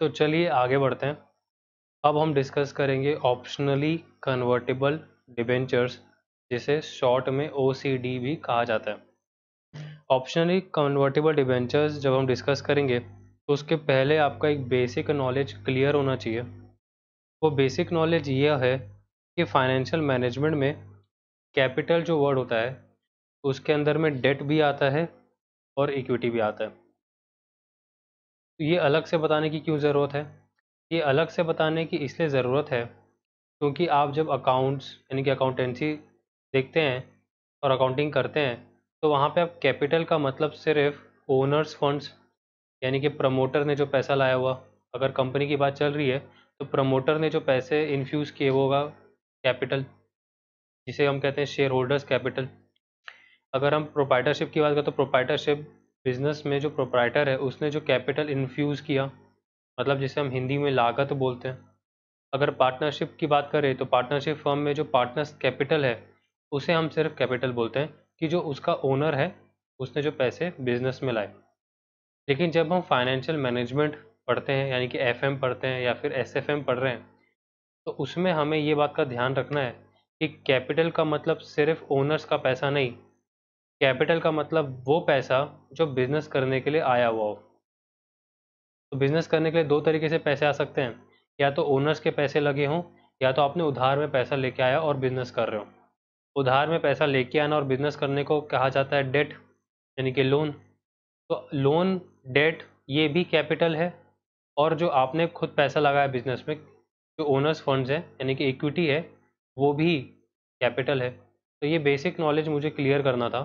तो चलिए आगे बढ़ते हैं अब हम डिस्कस करेंगे ऑप्शनली कन्वर्टेबल डिबेंचर्स जिसे शॉर्ट में ओ भी कहा जाता है ऑप्शनली कन्वर्टेबल डिबेंचर्स जब हम डिस्कस करेंगे तो उसके पहले आपका एक बेसिक नॉलेज क्लियर होना चाहिए वो बेसिक नॉलेज यह है कि फाइनेंशियल मैनेजमेंट में कैपिटल जो वर्ड होता है उसके अंदर में डेट भी आता है और इक्विटी भी आता है ये अलग से बताने की क्यों ज़रूरत है ये अलग से बताने की इसलिए ज़रूरत है क्योंकि आप जब अकाउंट्स यानी कि अकाउंटेंसी देखते हैं और अकाउंटिंग करते हैं तो वहाँ पे आप कैपिटल का मतलब सिर्फ ओनर्स फंड्स यानी कि प्रमोटर ने जो पैसा लाया हुआ अगर कंपनी की बात चल रही है तो प्रमोटर ने जो पैसे इन्फ्यूज़ किए होगा कैपिटल जिसे हम कहते हैं शेयर होल्डर्स कैपिटल अगर हम प्रोपाइटरशिप की बात करें तो प्रोपाइटरशिप बिजनेस में जो प्रोप्राइटर है उसने जो कैपिटल इन्फ्यूज़ किया मतलब जिसे हम हिंदी में लागत तो बोलते हैं अगर पार्टनरशिप की बात करें तो पार्टनरशिप फर्म में जो पार्टनर्स कैपिटल है उसे हम सिर्फ कैपिटल बोलते हैं कि जो उसका ओनर है उसने जो पैसे बिजनेस में लाए लेकिन जब हम फाइनेंशियल मैनेजमेंट पढ़ते हैं यानी कि एफ पढ़ते हैं या फिर एस पढ़ रहे हैं तो उसमें हमें ये बात का ध्यान रखना है कि कैपिटल का मतलब सिर्फ ओनर्स का पैसा नहीं कैपिटल का मतलब वो पैसा जो बिजनेस करने के लिए आया हुआ हो तो बिजनेस करने के लिए दो तरीके से पैसे आ सकते हैं या तो ओनर्स के पैसे लगे हों या तो आपने उधार में पैसा लेके आया और बिजनेस कर रहे हो उधार में पैसा लेके आना और बिजनेस करने को कहा जाता है डेट यानी कि लोन तो लोन डेट ये भी कैपिटल है और जो आपने खुद पैसा लगाया बिजनेस में जो ओनर्स फंड्स हैं यानी कि इक्विटी है वो भी कैपिटल है तो ये बेसिक नॉलेज मुझे क्लियर करना था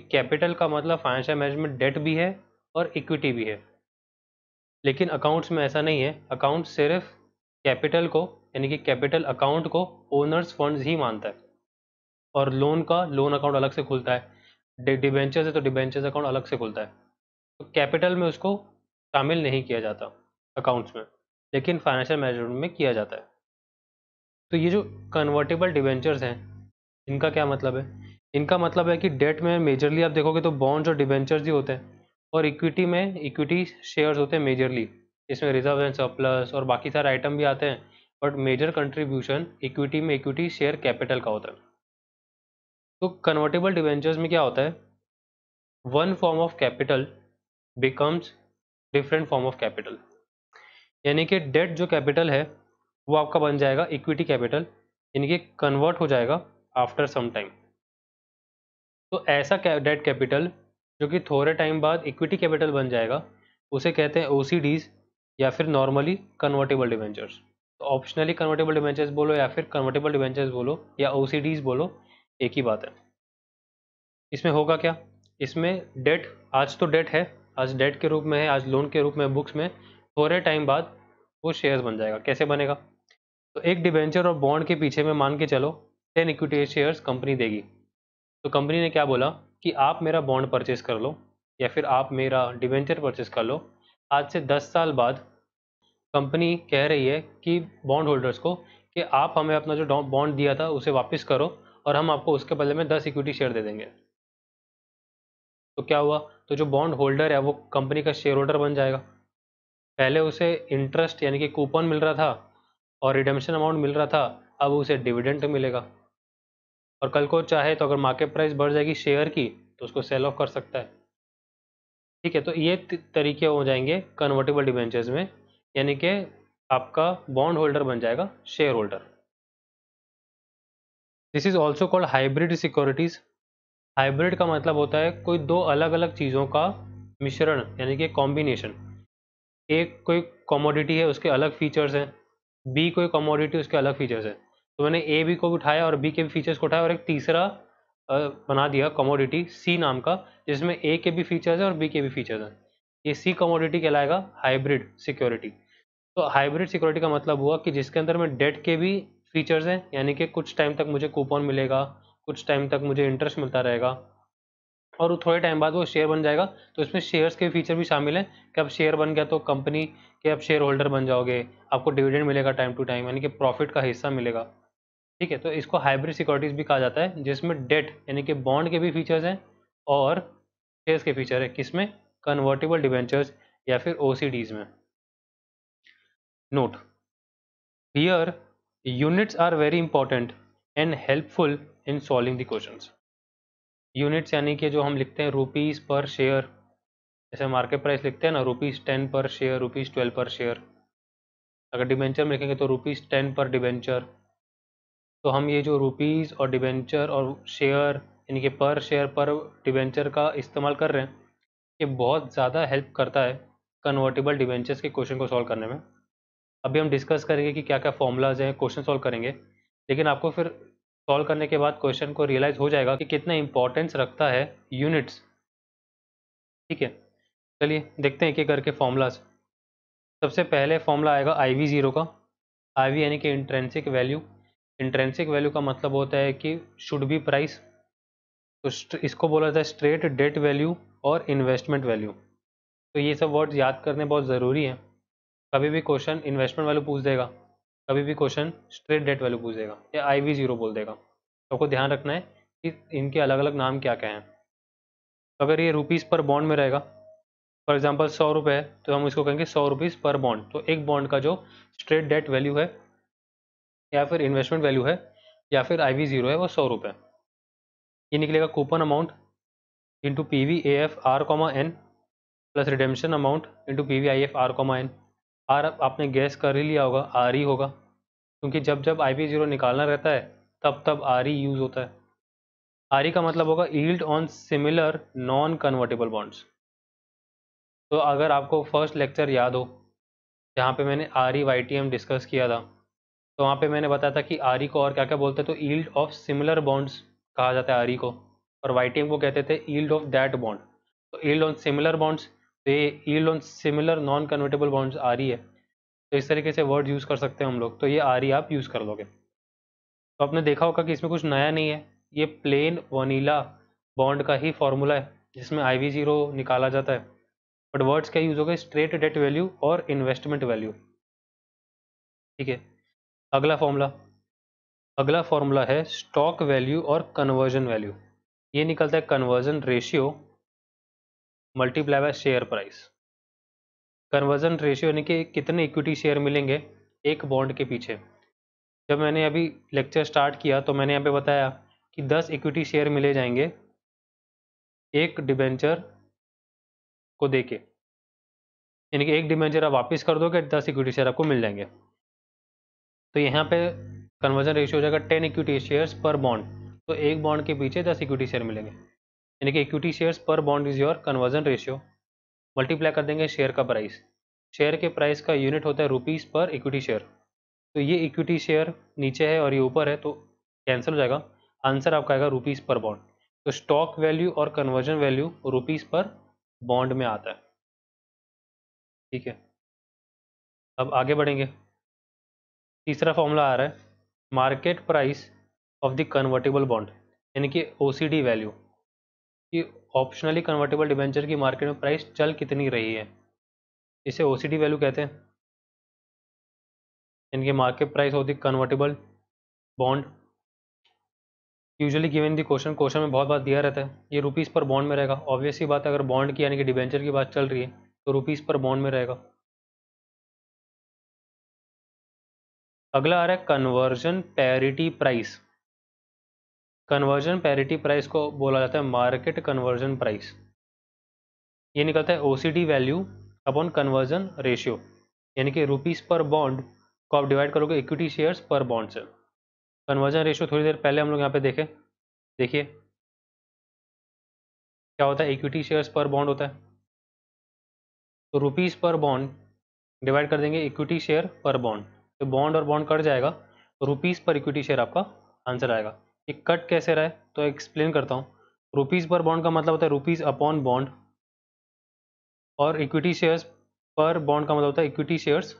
कैपिटल का मतलब फाइनेंशियल मैनेजमेंट डेट भी है और इक्विटी भी है लेकिन अकाउंट्स में ऐसा नहीं है अकाउंट सिर्फ कैपिटल को यानी कि कैपिटल अकाउंट को ओनर्स फंड्स ही मानता है और लोन का लोन अकाउंट अलग से खुलता है डिबेंचर्स है तो डिबेंचर्स अकाउंट अलग से खुलता है तो कैपिटल में उसको शामिल नहीं किया जाता अकाउंट्स में लेकिन फाइनेंशियल मैनेजमेंट में किया जाता है तो ये जो कन्वर्टेबल डिबेंचर्स हैं इनका क्या मतलब है इनका मतलब है कि डेट में मेजरली आप देखोगे तो बॉन्ड्स और डिवेंचर्स ही होते हैं और इक्विटी में इक्विटी शेयर्स होते हैं मेजरली इसमें रिजर्व एंड सरप्लस और बाकी सारे आइटम भी आते हैं बट मेजर कंट्रीब्यूशन इक्विटी में इक्विटी शेयर कैपिटल का होता है तो कन्वर्टेबल डिवेंचर्स में क्या होता है one form of capital becomes different form of capital यानी कि डेट जो कैपिटल है वो आपका बन जाएगा इक्विटी कैपिटल यानी कि कन्वर्ट हो जाएगा आफ्टर सम टाइम तो ऐसा डेट कैपिटल जो कि थोड़े टाइम बाद इक्विटी कैपिटल बन जाएगा उसे कहते हैं ओ या फिर नॉर्मली कन्वर्टेबल डिवेंचर्स तो ऑप्शनली कन्वर्टेबल डिवेंचर्स बोलो या फिर कन्वर्टेबल डिवेंचर्स बोलो या ओ बोलो एक ही बात है इसमें होगा क्या इसमें डेट आज तो डेट है आज डेट के रूप में है आज लोन के रूप में बुक्स में थोड़े टाइम बाद वो शेयर्स बन जाएगा कैसे बनेगा तो एक डिवेंचर और बॉन्ड के पीछे में मान के चलो टेन इक्विटी शेयर्स कंपनी देगी तो कंपनी ने क्या बोला कि आप मेरा बॉन्ड परचेस कर लो या फिर आप मेरा डिवेंचर परचेस कर लो आज से दस साल बाद कंपनी कह रही है कि बॉन्ड होल्डर्स को कि आप हमें अपना जो बॉन्ड दिया था उसे वापस करो और हम आपको उसके बदले में दस इक्विटी शेयर दे देंगे तो क्या हुआ तो जो बॉन्ड होल्डर है वो कंपनी का शेयर होल्डर बन जाएगा पहले उसे इंटरेस्ट यानी कि कूपन मिल रहा था और रिडेम्शन अमाउंट मिल रहा था अब उसे डिविडेंट मिलेगा और कल को चाहे तो अगर मार्केट प्राइस बढ़ जाएगी शेयर की तो उसको सेल ऑफ कर सकता है ठीक है तो ये तरीके हो जाएंगे कन्वर्टेबल डिवेंचर्स में यानी कि आपका बॉन्ड होल्डर बन जाएगा share holder this is also called hybrid securities hybrid का मतलब होता है कोई दो अलग अलग चीज़ों का मिश्रण यानी कि कॉम्बिनेशन एक कोई कॉमोडिटी है उसके अलग फीचर्स हैं बी कोई कॉमोडिटी उसके अलग फीचर्स हैं तो मैंने ए बी को उठाया और बी के भी फीचर्स को उठाया और एक तीसरा बना दिया कमोडिटी सी नाम का जिसमें ए के भी फीचर्स हैं और बी के भी फीचर्स हैं ये सी कमोडिटी कहलाएगा हाइब्रिड सिक्योरिटी तो हाइब्रिड सिक्योरिटी का मतलब हुआ कि जिसके अंदर में डेट के भी फीचर्स हैं यानी कि कुछ टाइम तक मुझे कूपन मिलेगा कुछ टाइम तक मुझे इंटरेस्ट मिलता रहेगा और थोड़े टाइम बाद वो शेयर बन जाएगा तो इसमें शेयर्स के फीचर भी शामिल हैं कि अब शेयर बन गया तो कंपनी के आप शेयर होल्डर बन जाओगे आपको डिविडेंड मिलेगा टाइम टू टाइम यानी कि प्रॉफिट का हिस्सा मिलेगा ठीक है तो इसको हाइब्रिड सिक्योरिटीज भी कहा जाता है जिसमें डेट यानी कि बॉन्ड के भी फीचर्स हैं और शेयर्स के फीचर है किसमें कन्वर्टेबल डिवेंचर्स या फिर ओ में note here units are very important and helpful in solving the questions units यानी कि जो हम लिखते हैं रुपीज़ पर शेयर जैसे मार्केट प्राइस लिखते हैं ना rupees ten per share rupees twelve per share अगर डिबेंचर में लिखेंगे तो रुपीज़ टेन पर डिबेंचर तो हम ये जो रुपीज़ और डिबेंचर और शेयर यानी कि पर शेयर पर डिबेंचर का इस्तेमाल कर रहे हैं ये बहुत ज़्यादा हेल्प करता है कन्वर्टेबल डिबेंचर्स के क्वेश्चन को सॉल्व करने में अभी हम डिस्कस करेंगे कि क्या क्या फॉर्मूलाज हैं क्वेश्चन सॉल्व करेंगे लेकिन आपको फिर सॉल्व करने के बाद क्वेश्चन को रियलाइज़ हो जाएगा कि कितना इंपॉर्टेंस रखता है यूनिट्स ठीक है चलिए देखते हैं एक एक करके फॉर्मूलाज सबसे पहले फॉर्मूला आएगा आई वी ज़ीरो का आई वी यानी कि इंट्रेंसिक वैल्यू इंट्रेंसिक वैल्यू का मतलब होता है कि शुड बी प्राइस तो इसको बोला जाता है स्ट्रेट डेट वैल्यू और इन्वेस्टमेंट वैल्यू तो ये सब वर्ड्स याद करने बहुत ज़रूरी हैं कभी भी क्वेश्चन इन्वेस्टमेंट वैल्यू पूछ देगा कभी भी क्वेश्चन स्ट्रेट डेट वैल्यू पूछ देगा या आई वी जीरो बोल देगा तो ध्यान रखना है कि इनके अलग अलग नाम क्या क्या हैं तो अगर ये रुपीज़ पर बॉन्ड में रहेगा फॉर एग्जाम्पल सौ रुपये है तो हम इसको कहेंगे सौ रुपीज़ पर बॉन्ड तो एक बॉन्ड का जो स्ट्रेट डेट वैल्यू है या फिर इन्वेस्टमेंट वैल्यू है या फिर आई वी ज़ीरो है वो सौ रुपये ये निकलेगा coupon amount into P V A F R comma N plus redemption amount into P V I F R comma N R आपने गैस कर ही लिया होगा आर ही होगा क्योंकि जब जब आई वी ज़ीरो निकालना रहता है तब तब आर ही यूज़ होता है आर ई का मतलब होगा yield on similar non convertible bonds तो अगर आपको फर्स्ट लेक्चर याद हो जहाँ पे मैंने R E Y T M discuss किया था तो वहाँ पे मैंने बताया था कि आरी को और क्या क्या बोलते हैं तो ईल्ड ऑफ सिमिलर बॉन्ड्स कहा जाता है आरी को और वाइटिंग को कहते थे ईल्ड ऑफ दैट बॉन्ड तो ईल्ड ऑन सिमिलर बॉन्ड्स तो ये yield on similar non convertible bonds रही है तो इस तरीके से वर्ड यूज़ कर सकते हैं हम लोग तो ये आरी आप यूज़ कर लोगे तो आपने देखा होगा कि इसमें कुछ नया नहीं है ये प्लेन वनीला बॉन्ड का ही फॉर्मूला है जिसमें आई वी जीरो निकाला जाता है बट वर्ड्स क्या यूज़ हो गए स्ट्रेट डेट वैल्यू और इन्वेस्टमेंट वैल्यू ठीक है अगला फॉर्मूला अगला फॉर्मूला है स्टॉक वैल्यू और कन्वर्जन वैल्यू ये निकलता है conversion ratio multiply by share price conversion ratio यानी कि कितने इक्विटी शेयर मिलेंगे एक बॉन्ड के पीछे जब मैंने अभी लेक्चर स्टार्ट किया तो मैंने यहाँ पे बताया कि 10 इक्विटी शेयर मिले जाएंगे एक डिबेंचर को देके यानी कि एक डिबेंचर आप वापस कर दोगे दस इक्विटी शेयर आपको मिल जाएंगे तो यहाँ पे कन्वर्जन रेशियो हो जाएगा ten equity shares per bond तो एक बॉन्ड के पीछे दस इक्विटी शेयर मिलेंगे यानी कि equity shares per bond is your conversion ratio multiply कर देंगे शेयर का प्राइस शेयर के प्राइस का यूनिट होता है रुपीज़ पर इक्विटी शेयर तो ये इक्विटी शेयर नीचे है और ये ऊपर है तो कैंसिल हो जाएगा आंसर आपका आएगा रुपीज़ पर बॉन्ड तो स्टॉक वैल्यू और conversion value rupees per bond में आता है ठीक है अब आगे बढ़ेंगे तीसरा फॉर्मूला आ रहा है market price of the convertible bond यानी कि ओ वैल्यू कि ऑप्शनली कन्वर्टेबल डिबेंचर की मार्केट में प्राइस चल कितनी रही है इसे ओ वैल्यू कहते हैं यानी कि market price of the convertible bond usually given the question question में बहुत बार दिया रहता है ये रुपीज़ पर बॉन्ड में रहेगा ऑब्वियसली बात अगर बॉन्ड की यानी कि डिबेंचर की बात चल रही है तो रुपीज़ पर बॉन्ड में रहेगा अगला आ रहा है conversion parity price conversion parity price को बोला जाता है मार्केट कन्वर्जन प्राइस ये निकलता है OCD value upon conversion ratio यानी कि रुपीज़ पर बॉन्ड को आप डिवाइड करोगे इक्विटी शेयर्स पर बॉन्ड से कन्वर्जन रेशियो थोड़ी देर पहले हम लोग यहाँ पे देखें देखिए क्या होता है इक्विटी शेयर्स पर बॉन्ड होता है तो रुपीज़ पर बॉन्ड डिवाइड कर देंगे इक्विटी शेयर पर बॉन्ड तो बॉन्ड और बॉन्ड कट जाएगा तो रुपीज़ पर इक्विटी शेयर आपका आंसर आएगा ये कट कैसे रहा है तो एक्सप्लेन करता हूँ रुपीज़ पर बॉन्ड का मतलब होता है रुपीज़ अपॉन बॉन्ड और इक्विटी शेयर्स पर बॉन्ड का मतलब होता है इक्विटी शेयर्स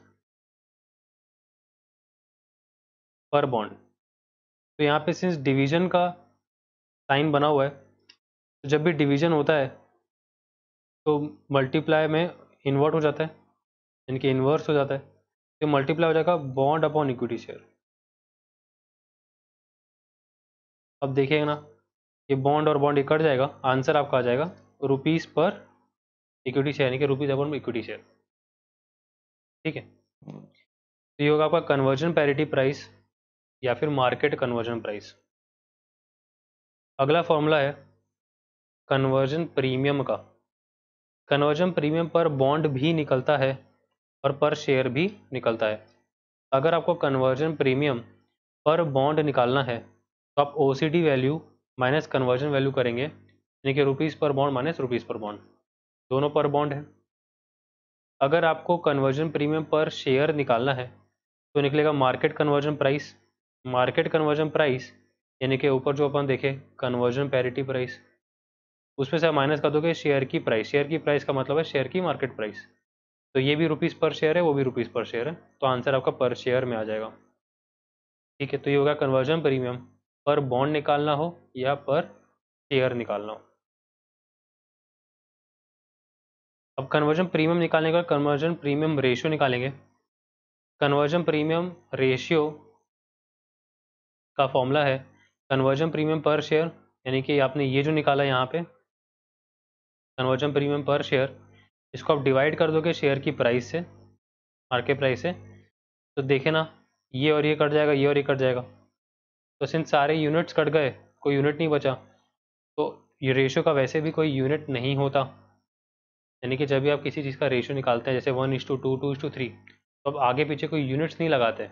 पर बॉन्ड तो यहाँ पे सिंस डिवीजन का साइन बना हुआ है तो जब भी डिवीजन होता है तो मल्टीप्लाई में इन्वर्ट हो जाता है यानी कि इन्वर्स हो जाता है ये मल्टीप्लाई हो जाएगा बॉन्ड अपॉन इक्विटी शेयर अब देखिएगा ना ये बॉन्ड और बॉन्ड ये कट जाएगा आंसर आपका आ जाएगा रुपीज़ पर इक्विटी शेयर यानी कि रुपीज़ अपॉन इक्विटी शेयर ठीक है तो ये होगा आपका कन्वर्जन पैरिटी प्राइस या फिर मार्केट कन्वर्जन प्राइस अगला फॉर्मूला है कन्वर्जन प्रीमियम का कन्वर्जन प्रीमियम पर बॉन्ड भी निकलता है और पर शेयर भी निकलता है अगर आपको कन्वर्जन प्रीमियम पर बॉन्ड निकालना है तो आप O value minus conversion value करेंगे यानी कि rupees per bond minus rupees per bond दोनों पर बॉन्ड है अगर आपको कन्वर्जन प्रीमियम पर शेयर निकालना है तो निकलेगा market conversion price market conversion price यानी कि ऊपर जो अपन देखें कन्वर्जन पैरिटी प्राइस उसमें से माइनस कर दोगे शेयर की प्राइस शेयर की प्राइस का मतलब है शेयर की मार्केट प्राइस तो ये भी रुपीज़ पर शेयर है वो भी रुपीज़ पर शेयर है तो आंसर आपका पर शेयर में आ जाएगा ठीक है तो ये होगा कन्वर्जन प्रीमियम पर बॉन्ड निकालना हो या पर शेयर निकालना हो अब कन्वर्जन प्रीमियम निकालने का कन्वर्जन प्रीमियम रेशियो निकालेंगे कन्वर्जन प्रीमियम रेशियो का फॉर्मूला है कन्वर्जन प्रीमियम पर शेयर यानी कि आपने ये जो निकाला यहाँ पे कन्वर्जन प्रीमियम पर शेयर इसको आप डिवाइड कर दोगे शेयर की प्राइस से मार्केट प्राइस से तो देखे ना ये और ये कट जाएगा ये और ये कट जाएगा तो सिंस सारे यूनिट्स कट गए कोई यूनिट नहीं बचा तो ये रेशो का वैसे भी कोई यूनिट नहीं होता यानी कि जब भी आप किसी चीज़ का रेशो निकालते हैं जैसे one is to two two is to three तो आप आगे पीछे कोई यूनिट्स नहीं लगाते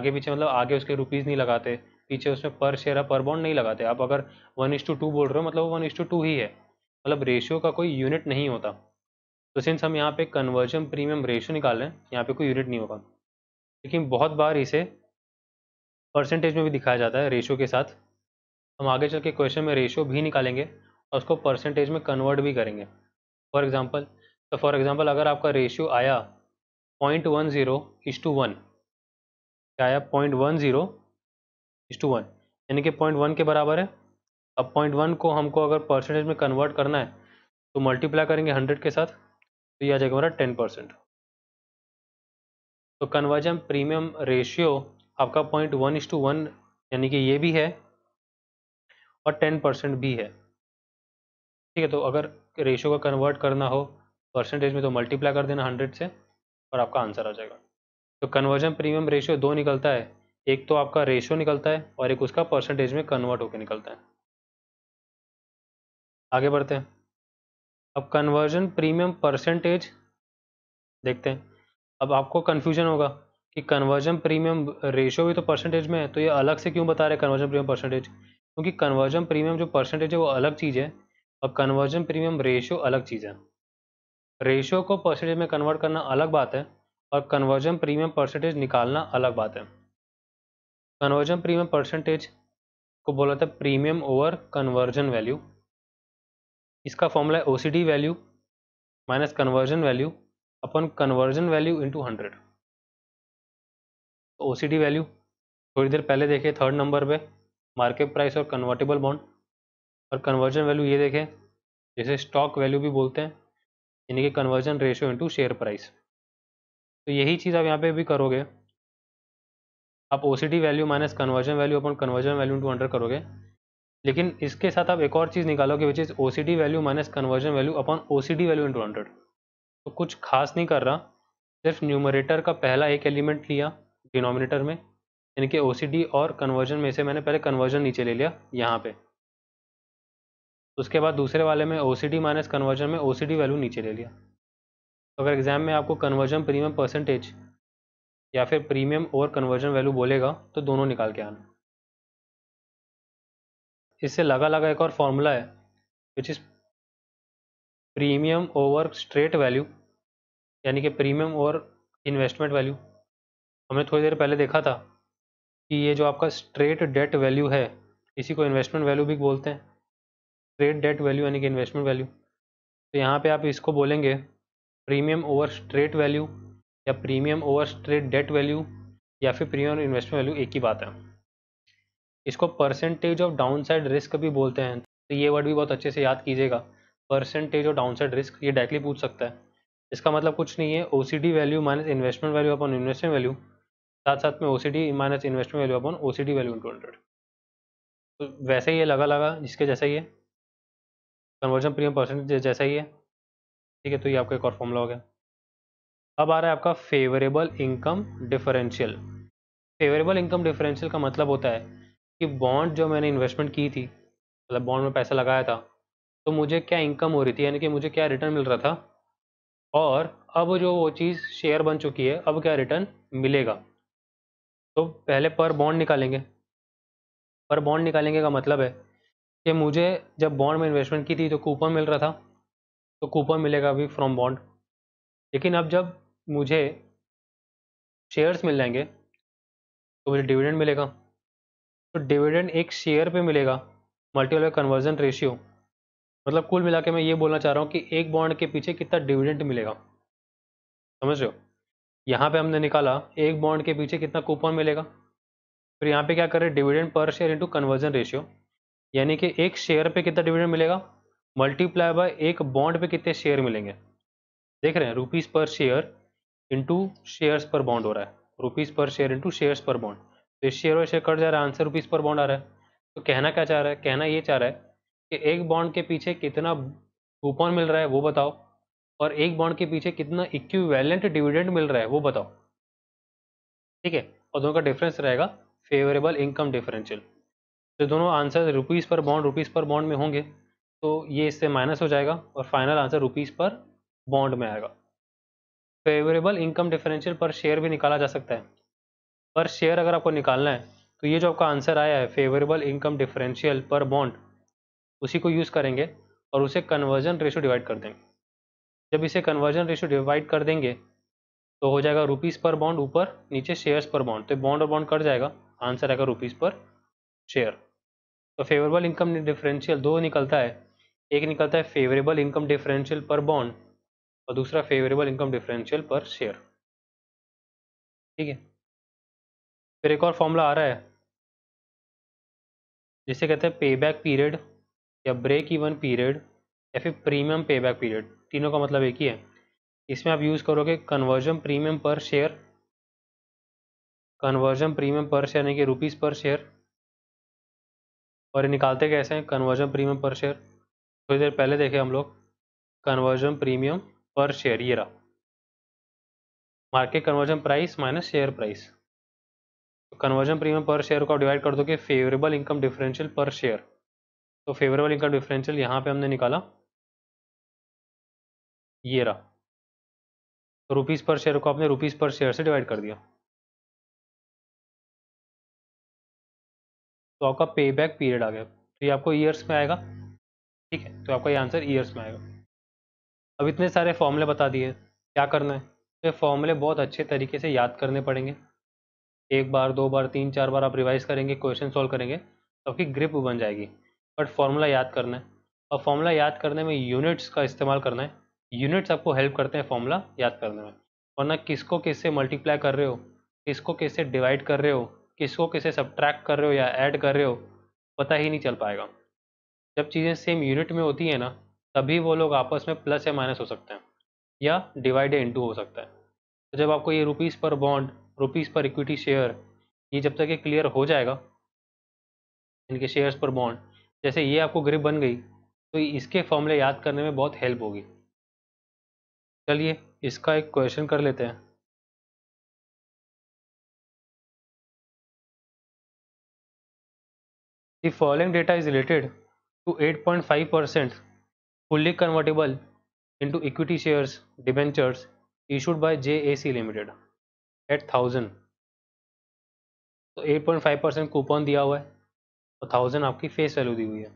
आगे पीछे मतलब आगे उसके रुपीज़ नहीं लगाते पीछे उसमें पर शेयर पर बॉन्ड नहीं लगाते आप अगर वन इज टू टू बोल रहे हो मतलब वन इश टू टू ही है मतलब रेशियो का कोई यूनिट नहीं होता तो सिंस हम यहाँ पे कन्वर्जन प्रीमियम रेशो निकाल रहे हैं यहाँ पे कोई यूनिट नहीं होगा लेकिन बहुत बार इसे परसेंटेज में भी दिखाया जाता है रेशो के साथ हम आगे चल के क्वेश्चन में रेशो भी निकालेंगे और उसको परसेंटेज में कन्वर्ट भी करेंगे फॉर एग्जाम्पल तो फॉर एग्जाम्पल अगर आपका रेशियो आया point one zero is to one आया point one zero is to one यानी कि पॉइंट वन के बराबर है अब पॉइंट वन को हमको अगर परसेंटेज में कन्वर्ट करना है तो मल्टीप्लाई करेंगे हंड्रेड के साथ तो ये आ जाएगा हमारा टेन परसेंट तो कन्वर्जन प्रीमियम रेशियो आपका point one is to one यानी कि ये भी है और टेन परसेंट भी है ठीक है तो अगर रेशियो का कन्वर्ट करना हो परसेंटेज में तो मल्टीप्लाई कर देना हंड्रेड से और आपका आंसर आ जाएगा तो कन्वर्जन प्रीमियम रेशियो दो निकलता है एक तो आपका रेशियो निकलता है और एक उसका परसेंटेज में कन्वर्ट होकर निकलता है आगे बढ़ते हैं अब कन्वर्जन प्रीमियम परसेंटेज देखते हैं अब आपको कन्फ्यूजन होगा कि कन्वर्जन प्रीमियम रेशियो भी तो परसेंटेज में है तो ये अलग से क्यों बता रहे हैं कन्वर्जन प्रीमियम परसेंटेज क्योंकि कन्वर्जन प्रीमियम जो परसेंटेज है वो अलग चीज़ है और कन्वर्जन प्रीमियम रेशियो अलग चीज़ है रेशियो को परसेंटेज में कन्वर्ट करना अलग बात है और कन्वर्जन प्रीमियम परसेंटेज निकालना अलग बात है कन्वर्जन प्रीमियम परसेंटेज को बोला था प्रीमियम ओवर कन्वर्जन वैल्यू इसका फॉर्मूला है O value minus conversion value upon conversion value into hundred O C D value थोड़ी देर पहले देखे थर्ड नंबर पे मार्केट प्राइस और कन्वर्टेबल बॉन्ड और कन्वर्जन वैल्यू ये देखें जैसे स्टॉक वैल्यू भी बोलते हैं यानी कि conversion ratio into share price तो यही चीज़ आप यहाँ पे भी करोगे आप O value minus conversion value upon conversion value into hundred करोगे लेकिन इसके साथ आप एक और चीज़ निकालो कि which is O value minus conversion value upon O value into hundred तो कुछ खास नहीं कर रहा सिर्फ न्यूमरेटर का पहला एक एलिमेंट लिया डिनोमिनेटर में यानी कि ओ और कन्वर्जन में से मैंने पहले कन्वर्जन नीचे ले लिया यहाँ पे उसके बाद दूसरे वाले में ओ माइनस कन्वर्जन में ओ वैल्यू नीचे ले लिया तो अगर एग्ज़ाम में आपको कन्वर्जन प्रीमियम परसेंटेज या फिर प्रीमियम और कन्वर्जन वैल्यू बोलेगा तो दोनों निकाल के आना इससे लगा लगा एक और फॉर्मूला है which is premium over straight value यानी कि प्रीमियम ओवर इन्वेस्टमेंट वैल्यू हमने थोड़ी देर पहले देखा था कि ये जो आपका स्ट्रेट डेट वैल्यू है इसी को इन्वेस्टमेंट वैल्यू भी बोलते हैं स्ट्रेट डेट वैल्यू यानी कि इन्वेस्टमेंट वैल्यू तो यहाँ पे आप इसको बोलेंगे प्रीमियम ओवर स्ट्रेट वैल्यू या premium over straight debt value या फिर प्रीमियम इन्वेस्टमेंट वैल्यू एक ही बात है इसको percentage of downside risk भी बोलते हैं तो ये वर्ड भी बहुत अच्छे से याद कीजिएगा percentage of downside risk ये डायरेक्टली पूछ सकता है इसका मतलब कुछ नहीं है O value minus investment value upon investment value साथ साथ में O minus investment value upon O value into hundred तो वैसे ही ये लगा लगा जिसके जैसा ही है कन्वर्जन प्रीमियम परसेंटेज जैसा ही है ठीक है तो ये आपका एक और फॉर्मूला हो गया अब आ रहा है आपका favourable income differential favourable income differential का मतलब होता है कि बॉन्ड जो मैंने इन्वेस्टमेंट की थी मतलब बॉन्ड में पैसा लगाया था तो मुझे क्या इनकम हो रही थी यानी कि मुझे क्या रिटर्न मिल रहा था और अब जो वो चीज़ शेयर बन चुकी है अब क्या रिटर्न मिलेगा तो पहले पर बॉन्ड निकालेंगे पर बॉन्ड निकालेंगे का मतलब है कि मुझे जब बॉन्ड में इन्वेस्टमेंट की थी तो कूपन मिल रहा था तो कूपन मिलेगा अभी फ्रॉम बॉन्ड लेकिन अब जब मुझे शेयर्स मिल जाएंगे तो मुझे डिविडेंड मिलेगा तो डिविडेंड एक शेयर पे मिलेगा मल्टीपल कन्वर्जन रेशियो मतलब कुल मिला के मैं ये बोलना चाह रहा हूँ कि एक बॉन्ड के पीछे कितना डिविडेंट मिलेगा समझ रहे हो यहाँ पे हमने निकाला एक बॉन्ड के पीछे कितना कूपन मिलेगा फिर यहाँ पे क्या करें dividend per share into conversion ratio यानी कि एक शेयर पे कितना डिविडेंड मिलेगा मल्टीप्लाई बाय एक बॉन्ड पे कितने शेयर मिलेंगे देख रहे हैं rupees per share into shares per bond हो रहा है rupees per share into shares per bond तो शेयर और शेयर कट जा रहा है आंसर रुपीज़ पर बॉन्ड आ रहा है तो कहना क्या चाह रहा है कहना ये चाह रहा है कि एक बॉन्ड के पीछे कितना कूपन मिल रहा है वो बताओ और एक बॉन्ड के पीछे कितना इक्विवेलेंट डिविडेंड मिल रहा है वो बताओ ठीक है और दोनों का डिफरेंस रहेगा फेवरेबल इनकम डिफरेंशियल तो दोनों answer rupees per bond rupees per bond में होंगे तो ये इससे माइनस हो जाएगा और final answer rupees per bond में आएगा favourable income differential per share भी निकाला जा सकता है पर शेयर अगर आपको निकालना है तो ये जो आपका आंसर आया है favourable income differential per bond उसी को यूज़ करेंगे और उसे कन्वर्जन रेशो डिवाइड कर देंगे जब इसे कन्वर्जन रेशो डिवाइड कर देंगे तो हो जाएगा रुपीज़ पर बॉन्ड ऊपर नीचे शेयर्स पर बॉन्ड तो बॉन्ड और बॉन्ड कट जाएगा आंसर आएगा रुपीज़ पर शेयर तो फेवरेबल इनकम डिफरेंशियल दो निकलता है एक निकलता है favourable income differential per bond और दूसरा favourable income differential per share ठीक है फिर एक और फॉर्मूला आ रहा है जिसे कहते हैं पे बैक पीरियड या ब्रेक इवन पीरियड या फिर प्रीमियम पे बैक पीरियड तीनों का मतलब एक ही है इसमें आप यूज़ करोगे conversion premium per share conversion premium per share यानी कि रुपीज़ पर शेयर और ये निकालते कैसे हैं कन्वर्जन प्रीमियम पर शेयर थोड़ी देर पहले देखे हम लोग कन्वर्जन प्रीमियम पर शेयर ये रहा market conversion price minus share price conversion premium per share को आप डिवाइड कर दोगे favourable income differential per share तो फेवरेबल इनकम डिफरेंशियल यहाँ पे हमने निकाला ये रहा तो रुपीज़ पर शेयर को आपने रुपीज़ पर शेयर से डिवाइड कर दिया तो आपका पे बैक पीरियड आ गया तो ये आपको ईयर्स में आएगा ठीक है तो आपका ये आंसर ईयर्स में आएगा अब इतने सारे फॉर्मूले बता दिए क्या करना है तो ये फॉर्मूले बहुत अच्छे तरीके से याद करने पड़ेंगे एक बार दो बार तीन चार बार आप रिवाइज करेंगे क्वेश्चन सॉल्व करेंगे तो आपकी ग्रिप बन जाएगी बट फॉर्मूला याद करना है और फॉर्मूला याद करने में यूनिट्स का इस्तेमाल करना है यूनिट्स आपको हेल्प करते हैं फॉर्मूला याद करने में वरना किसको किससे मल्टीप्लाई कर रहे हो किसको किससे डिवाइड कर रहे हो किसको किससे सब्ट्रैक्ट कर रहे हो या ऐड कर रहे हो पता ही नहीं चल पाएगा जब चीज़ें सेम यूनिट में होती है ना तभी वो लोग आपस में प्लस या माइनस हो सकते हैं या डिवाइड इंटू हो सकता है तो जब आपको ये rupees per bond rupees per equity share ये जब तक ये क्लियर हो जाएगा इनके शेयर्स पर बॉन्ड जैसे ये आपको ग्रिप बन गई तो इसके फॉर्मूले याद करने में बहुत हेल्प होगी चलिए इसका एक क्वेश्चन कर लेते हैं to eight point five percent fully 8.5% fully convertible into equity shares debentures issued by JAC limited eight thousand तो eight point five percent coupon दिया हुआ है और थाउजेंड आपकी फेस वैल्यू दी हुई है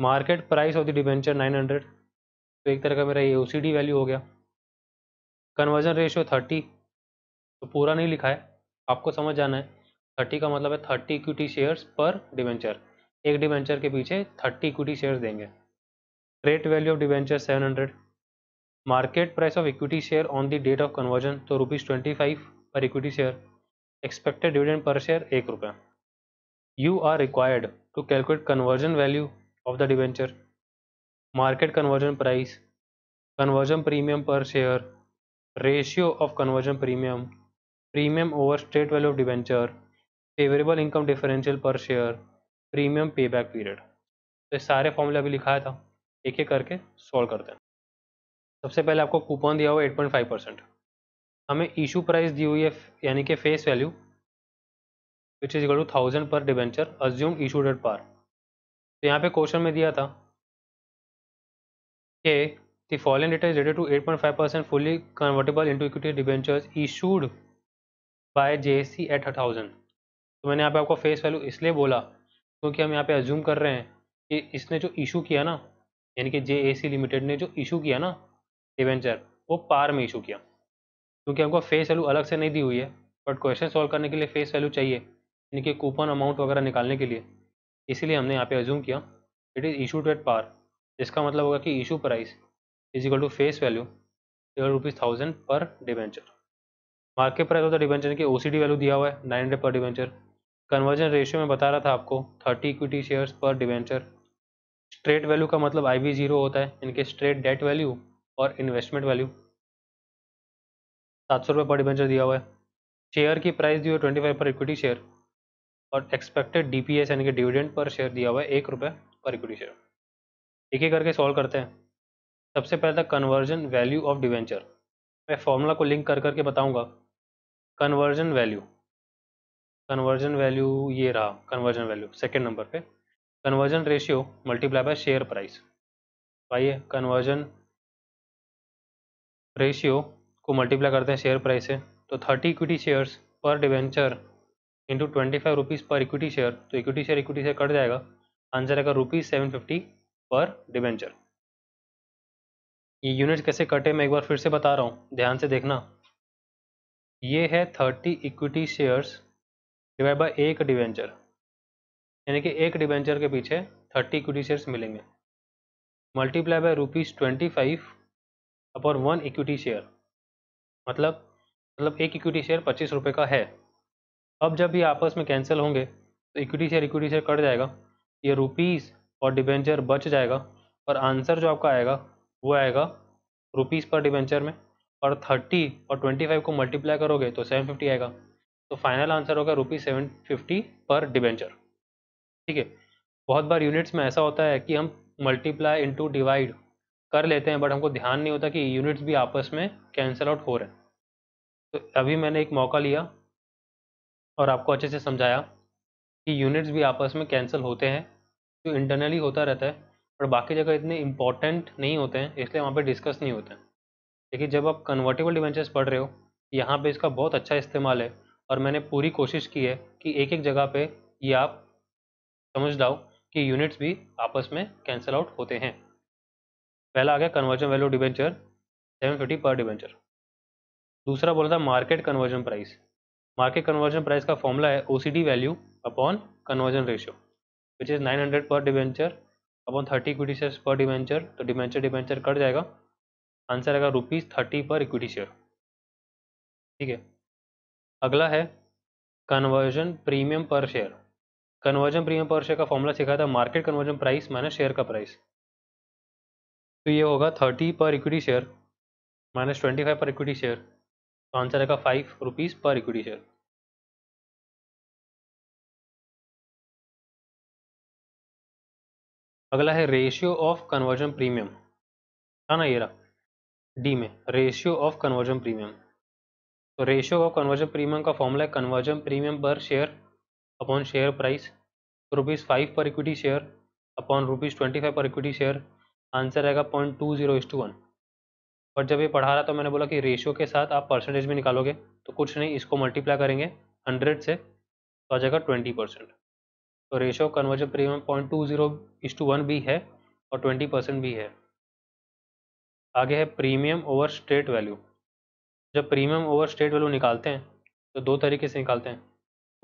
market price of the debenture nine hundred तो एक तरह का मेरा ये वैल्यू हो गया कन्वर्जन रेशियो थर्टी तो पूरा नहीं लिखा है आपको समझ जाना है थर्टी का मतलब है thirty equity shares per debenture एक डिवेंचर के पीछे थर्टी इक्विटी शेयर्स देंगे rate value of debenture seven hundred market price of equity share on the date of conversion तो rupees twenty five per equity share expected dividend per share एक रुपये you are required to calculate conversion value of the debenture market conversion price conversion premium per share ratio of conversion premium premium over straight value of debenture favourable income differential per share premium pay back period तो सारे फॉर्मूले अभी लिखाया था एक एक करके solve करते हैं सबसे पहले आपको कूपन दिया हुआ एट पॉइंट फाइव परसेंट हमें इशू प्राइस दी हुई है यानी कि face value which is equal to thousand per debenture assume issue date par तो यहाँ पे क्वेश्चन में दिया था कि the following data is related to eight point five percent fully convertible into equity debentures issued by C eight thousand तो मैंने यहाँ पे आपको फेस वैल्यू इसलिए बोला क्योंकि हम यहाँ पे अज्यूम कर रहे हैं कि इसने जो इशू किया ना यानी कि जे लिमिटेड e ने जो इशू किया ना डिवेंचर वो पार में इशू किया क्योंकि हमको फेस वैल्यू अलग से नहीं दी हुई है बट क्वेश्चन सॉल्व करने के लिए फेस वैल्यू चाहिए यानी कि कूपन अमाउंट वगैरह निकालने के लिए इसीलिए हमने यहाँ पे एज्यूम किया it is to at par जिसका मतलब होगा कि issue price is equal to face value equal rupees thousand per debenture market price होता है डिवेंचर की ओ वैल्यू दिया हुआ है nine hundred per debenture conversion ratio में बता रहा था आपको thirty equity shares per debenture straight value का मतलब आई जीरो होता है इनके स्ट्रेट डेट वैल्यू और इन्वेस्टमेंट वैल्यू सात सौ रुपये पर डिवेंचर दिया हुआ है शेयर की प्राइस दी हुई twenty five per equity share और एक्सपेक्टेड डी पी एस यानी कि डिविडेंड पर शेयर दिया हुआ है एक रुपये पर इक्विटी शेयर एक एक करके सॉल्व करते हैं सबसे पहले था कन्वर्जन वैल्यू ऑफ डिवेंचर मैं फॉर्मूला को लिंक कर करके बताऊँगा कन्वर्जन वैल्यू कन्वर्जन वैल्यू ये रहा कन्वर्जन वैल्यू सेकेंड नंबर पर conversion ratio multiply by share price आइए कन्वर्जन रेशियो को मल्टीप्लाई करते हैं शेयर प्राइस से तो thirty equity shares per debenture into twenty five rupees per equity share तो equity share equity share cut जाएगा answer आएगा rupees seven fifty per debenture ये यूनिट कैसे कटे मैं एक बार फिर से बता रहा हूँ ध्यान से देखना ये है thirty equity shares divide by एक डिवेंचर यानी कि एक डिवेंचर के पीछे थर्टी इक्विटी शेयर्स मिलेंगे multiply by rupees twenty five upon one equity share मतलब मतलब एक इक्विटी शेयर पच्चीस रुपये का है अब जब ये आपस में कैंसिल होंगे तो equity share equity share cut जाएगा ये रुपीज़ और डिबेंचर बच जाएगा और आंसर जो आपका आएगा वो आएगा रुपीज़ पर डिबेंचर में और थर्टी और ट्वेंटी फाइव को मल्टीप्लाई करोगे तो सेवन फिफ्टी आएगा तो फाइनल आंसर होगा rupees seven fifty per debenture ठीक है बहुत बार यूनिट्स में ऐसा होता है कि हम मल्टीप्लाई इंटू डिवाइड कर लेते हैं बट हमको ध्यान नहीं होता कि यूनिट्स भी आपस में कैंसिल आउट हो रहे हैं तो अभी मैंने एक मौका लिया और आपको अच्छे से समझाया कि यूनिट्स भी आपस में कैंसिल होते हैं जो इंटरनली होता रहता है और बाकी जगह इतने इंपॉर्टेंट नहीं होते हैं इसलिए वहाँ पर डिस्कस नहीं होते हैं लेकिन जब आप कन्वर्टेबल डिवेंचर्स पढ़ रहे हो यहाँ पर इसका बहुत अच्छा इस्तेमाल है और मैंने पूरी कोशिश की है कि एक एक जगह पर ये आप समझ लाओ कि यूनिट्स भी आपस में कैंसिल आउट होते हैं पहला आ गया conversion value debenture seven fifty per debenture दूसरा बोला था market conversion price market conversion price का फॉर्मूला है O value upon conversion ratio which is nine hundred per debenture upon thirty equity share per debenture तो debenture debenture cut जाएगा answer आएगा rupees thirty per equity share ठीक है अगला है conversion premium per share conversion premium per share का formula सिखाया था market conversion price minus share का प्राइस तो ये होगा thirty per equity share minus twenty five per equity share तो आंसर रहेगा five rupees per equity share अगला है रेशियो ऑफ कन्वर्जन प्रीमियम है ना ये रहा डी में रेशियो ऑफ कन्वर्जन प्रीमियम तो रेशियो ऑफ कन्वर्जन प्रीमियम का फॉर्मूला है conversion premium per share upon share price rupees five per equity share upon rupees twenty five per equity share answer रहेगा point two zero is to one पर जब ये पढ़ा रहा तो मैंने बोला कि रेशियो के साथ आप परसेंटेज भी निकालोगे तो कुछ नहीं इसको मल्टीप्लाई करेंगे हंड्रेड से तो आ जाएगा ट्वेंटी परसेंट तो ratio conversion premium point two zero is to one भी है और ट्वेंटी परसेंट भी है आगे है प्रीमियम ओवर स्टेट वैल्यू जब प्रीमियम ओवर स्टेट वैल्यू निकालते हैं तो दो तरीके से निकालते हैं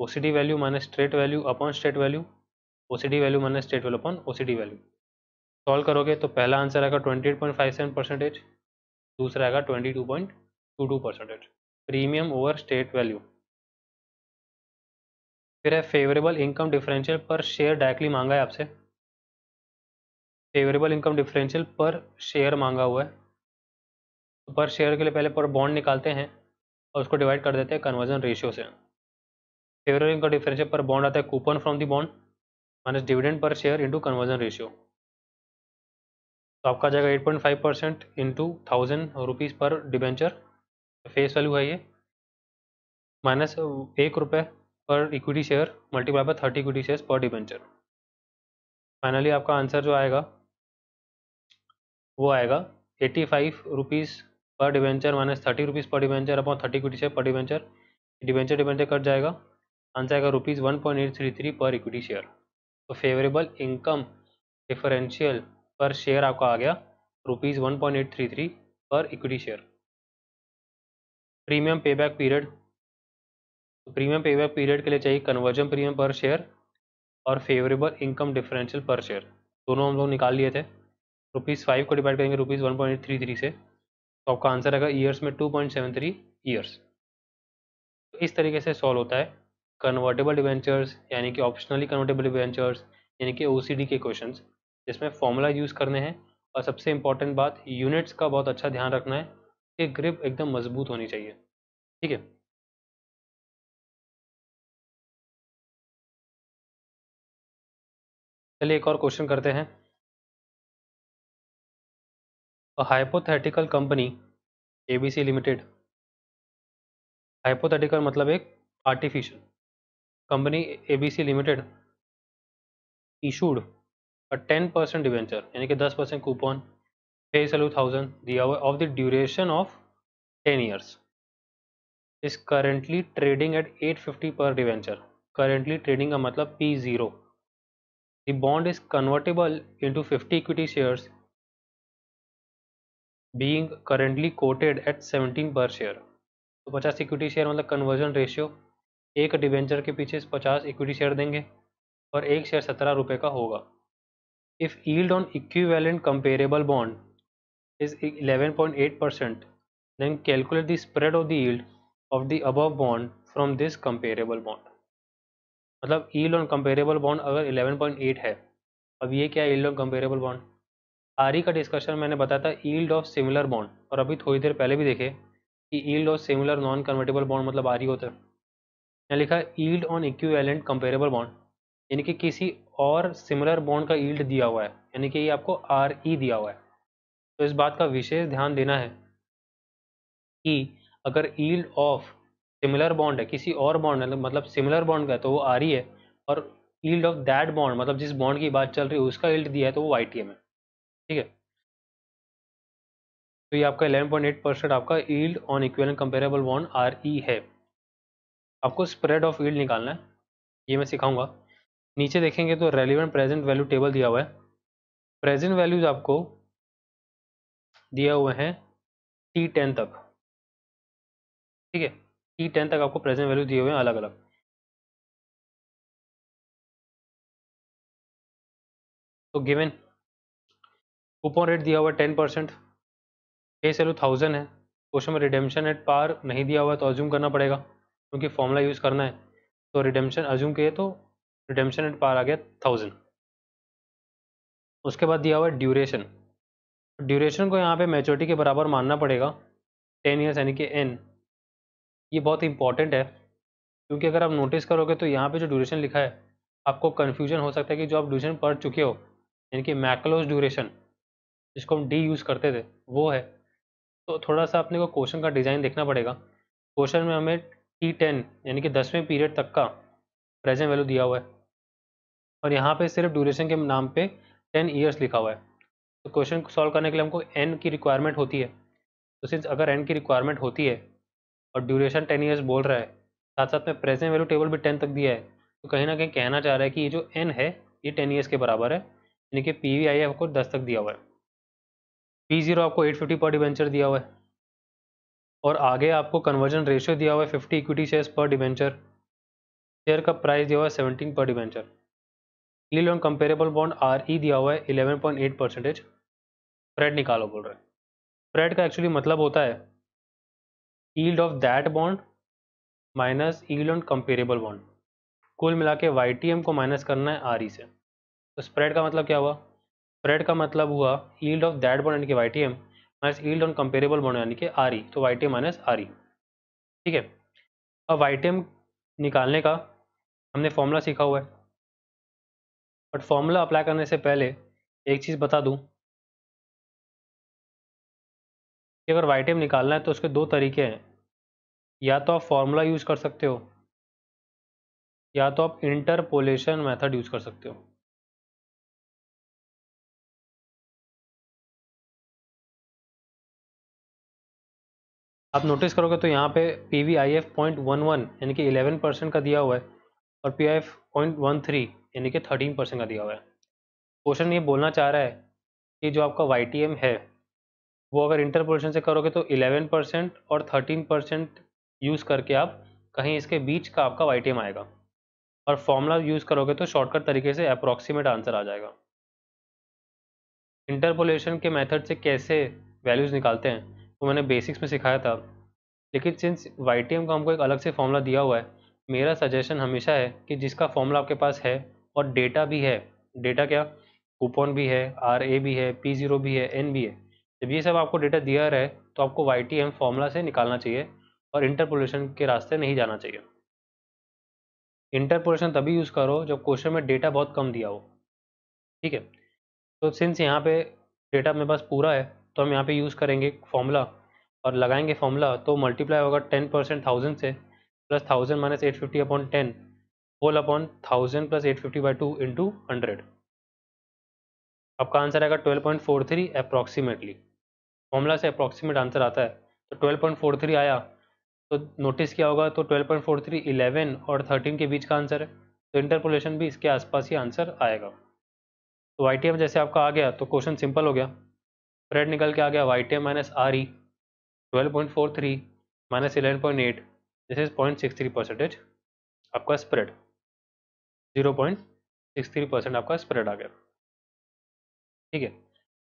O value minus straight value upon straight value O value minus straight value upon O value solve करोगे तो पहला आंसर आएगा twenty eight point five seven percentage दूसरा आएगा twenty two point two two percentage premium over straight value फिर है favourable income differential per share directly मांगा है आपसे favourable income differential per share मांगा हुआ है तो पर शेयर के लिए पहले पर बॉन्ड निकालते हैं और उसको डिवाइड कर देते हैं कन्वर्जन रेशियो से favourable income differential per bond आता है coupon from the bond minus dividend per share into conversion ratio तो आपका आ जाएगा eight point five percent into thousand rupees per debenture face value है ये माइनस uh, एक रुपये per equity share multiply by thirty equity share per debenture finally आपका answer जो आएगा वो आएगा eighty five rupees per debenture minus thirty rupees per debenture upon thirty equity share per debenture debenture debenture cut जाएगा answer आएगा rupees one point eight three three per equity share तो favourable income differential per share आपका आ गया rupees one point eight three three per equity share premium payback period तो premium payback period के लिए चाहिए कन्वर्जन प्रीमियम पर शेयर और favourable income differential per share दोनों हम लोग निकाल लिए थे रुपीज़ फाइव को डिवाइड करेंगे rupees one point three three से तो आपका आंसर आएगा ईयर्स में two point seven three years तो इस तरीके से सॉल्व होता है कन्वर्टेबल डिवेंचर्स यानी कि ऑप्शनली कन्वर्टेबल डिवेंचर्स यानी कि ओ के क्वेश्चन जिसमें फॉर्मूला यूज़ करने हैं और सबसे इम्पॉर्टेंट बात यूनिट्स का बहुत अच्छा ध्यान रखना है कि ग्रिप एकदम मजबूत होनी चाहिए ठीक है चलिए एक और क्वेश्चन करते हैं hypothetical company ABC limited hypothetical मतलब एक artificial company ABC limited issued ten percent debenture यानी कि दस परसेंट कूपन पे सलू थाउजेंड दिया हुआ of the duration of ten years is currently trading at at fifty per debenture currently trading का मतलब P zero bond is convertible into fifty equity shares being currently quoted at seventeen per share तो पचास equity share मतलब conversion ratio एक debenture के पीछे पचास equity share देंगे और एक शेयर सत्रह रुपये का होगा if yield on equivalent comparable bond is 11.8 percent then calculate the spread of the yield of the above bond from this comparable bond मतलब yield on comparable bond अगर 11.8 है अब ये क्या yield on comparable bond आरी का discussion मैंने बताया था yield of similar bond और अभी थोड़ी देर पहले भी देखे कि yield of similar non convertible bond मतलब आरी होता है यहाँ लिखा yield on equivalent comparable bond यानी कि किसी और सिमिलर बॉन्ड का ईल्ड दिया हुआ है यानी कि ये आपको आर ई दिया हुआ है तो इस बात का विशेष ध्यान देना है कि अगर ईल्ड ऑफ सिमिलर बॉन्ड है किसी और बॉन्ड मतलब सिमिलर बॉन्ड का है तो वो आर ई है और ईल्ड ऑफ दैट बॉन्ड मतलब जिस बॉन्ड की बात चल रही है उसका ईल्ड दिया है तो वो वाई टी एम है ठीक है तो ये आपका एट परसेंट आपका yield on equal comparable bond R E है आपको स्प्रेड ऑफ ईल्ड निकालना है ये मैं सिखाऊंगा नीचे देखेंगे तो रेलिवेंट प्रेजेंट वैल्यू टेबल दिया हुआ है प्रेजेंट वैल्यूज आपको दिया हुए हैं टी टेन तक ठीक है टी टेन तक आपको प्रेजेंट वैल्यू दिए हुए हैं अलग अलग तो गिवन कूपन रेट दिया हुआ ten percent face value thousand है क्वेश्चन में रिडेम्पशन एट पार नहीं दिया हुआ है तो अज्यूम करना पड़ेगा क्योंकि फॉर्मूला यूज़ करना है तो रिडेम्पशन अज्यूम किए तो रिडेम्पशन एट पार आ गया थाउजेंड उसके बाद दिया हुआ है ड्यूरेशन ड्यूरेशन को यहाँ पे मेचोरिटी के बराबर मानना पड़ेगा टेन ईयर्स यानी कि एन ये बहुत इंपॉर्टेंट है क्योंकि अगर आप नोटिस करोगे तो यहाँ पे जो ड्यूरेशन लिखा है आपको कन्फ्यूजन हो सकता है कि जो आप ड्यूरेशन पढ़ चुके हो यानी कि मैकलोज ड्यूरेशन जिसको हम डी यूज़ करते थे वो है तो थोड़ा सा अपने को क्वेश्चन का डिज़ाइन देखना पड़ेगा क्वेश्चन में हमें टी टेन यानी कि दसवें पीरियड तक का प्रेजेंट वैल्यू दिया हुआ है और यहाँ पे सिर्फ ड्यूरेशन के नाम पे टेन ईयर्स लिखा हुआ है तो क्वेश्चन सॉल्व करने के लिए हमको एन की रिक्वायरमेंट होती है तो सिंस अगर एन की रिक्वायरमेंट होती है और ड्यूरेशन टेन ईयर्स बोल रहा है साथ साथ में प्रेजेंट वैल्यू टेबल भी टेन तक दिया है तो कहीं ना कहीं कहना चाह रहा है कि ये जो एन है ये टेन ईयर्स के बराबर है यानी कि पी वी आई आपको दस तक दिया हुआ है पी जीरो आपको एट फिफ्टी पर डिवेंचर दिया हुआ है और आगे आपको कन्वर्जन रेशियो दिया हुआ है fifty equity shares per debenture share का प्राइस दिया हुआ है सेवनटीन पर डिवेंचर लिए loan comparable bond R E दिया हुआ है 11.8 परसेंटेज स्प्रेड निकालो बोल रहे हैं स्प्रेड का एक्चुअली मतलब होता है yield of that bond minus yield on comparable bond कुल मिला के वाई को माइनस करना है आर ई e से तो स्प्रेड का मतलब क्या हुआ स्प्रेड का मतलब हुआ ईल्ड ऑफ दैट बॉन्ड यानी कि Y T M minus yield on comparable bond यानी कि आर ई e। तो Y T M minus R E ठीक है अब वाई टी एम निकालने का हमने फॉर्मूला सीखा हुआ है बट फॉर्मूला अप्लाई करने से पहले एक चीज़ बता दूँ कि अगर वाई निकालना है तो उसके दो तरीके हैं या तो आप फॉर्मूला यूज़ कर सकते हो या तो आप इंटरपोलेशन मेथड यूज़ कर सकते हो आप नोटिस करोगे तो यहाँ पे P V I F point one one यानी कि इलेवन परसेंट का दिया हुआ है और P I F point one three यानी कि थर्टीन परसेंट का दिया हुआ है क्वेश्चन ये बोलना चाह रहा है कि जो आपका वाई है वो अगर इंटरपोलेशन से करोगे तो इलेवन परसेंट और थर्टीन परसेंट यूज़ करके आप कहीं इसके बीच का आपका वाई आएगा और फॉर्मूला यूज़ करोगे तो शॉर्टकट तरीके से अप्रॉक्सीमेट आंसर आ जाएगा इंटरपोलेशन के मेथड से कैसे वैल्यूज़ निकालते हैं वो तो मैंने बेसिक्स में सिखाया था लेकिन सिंस वाई का हमको एक अलग से फॉर्मूला दिया हुआ है मेरा सजेशन हमेशा है कि जिसका फॉर्मूला आपके पास है और डेटा भी है डेटा क्या कूपन भी है आर ए भी है पी जीरो भी है एन भी है जब ये सब आपको डेटा दिया रहे है तो आपको वाई टी एम फॉर्मूला से निकालना चाहिए और इंटरपोलेशन के रास्ते नहीं जाना चाहिए इंटरपोलेशन तभी यूज़ करो जब क्वेश्चन में डेटा बहुत कम दिया हो ठीक है तो सिंस यहाँ पे डेटा मेरे पास पूरा है तो हम यहाँ पे यूज़ करेंगे फॉर्मूला और लगाएंगे फॉर्मूला तो मल्टीप्लाई होगा टेन परसेंट थाउजेंड से plus thousand minus eight fifty upon ten whole upon thousand plus eight fifty by two into hundred आपका आंसर आएगा twelve point four three approximately formula से approximate answer आता है तो twelve point four three आया तो notice किया होगा तो twelve point four three eleven और थर्टीन के बीच का आंसर है तो इंटरपोलेशन भी इसके आसपास ही आंसर आएगा तो वाई टी एम जैसे आपका आ गया तो क्वेश्चन सिंपल हो गया स्प्रेड निकल के आ गया Y T M minus R E twelve point four three minus eleven point eight this is point six three percentage आपका spread zero point six three percent आपका स्प्रेड आ गया ठीक है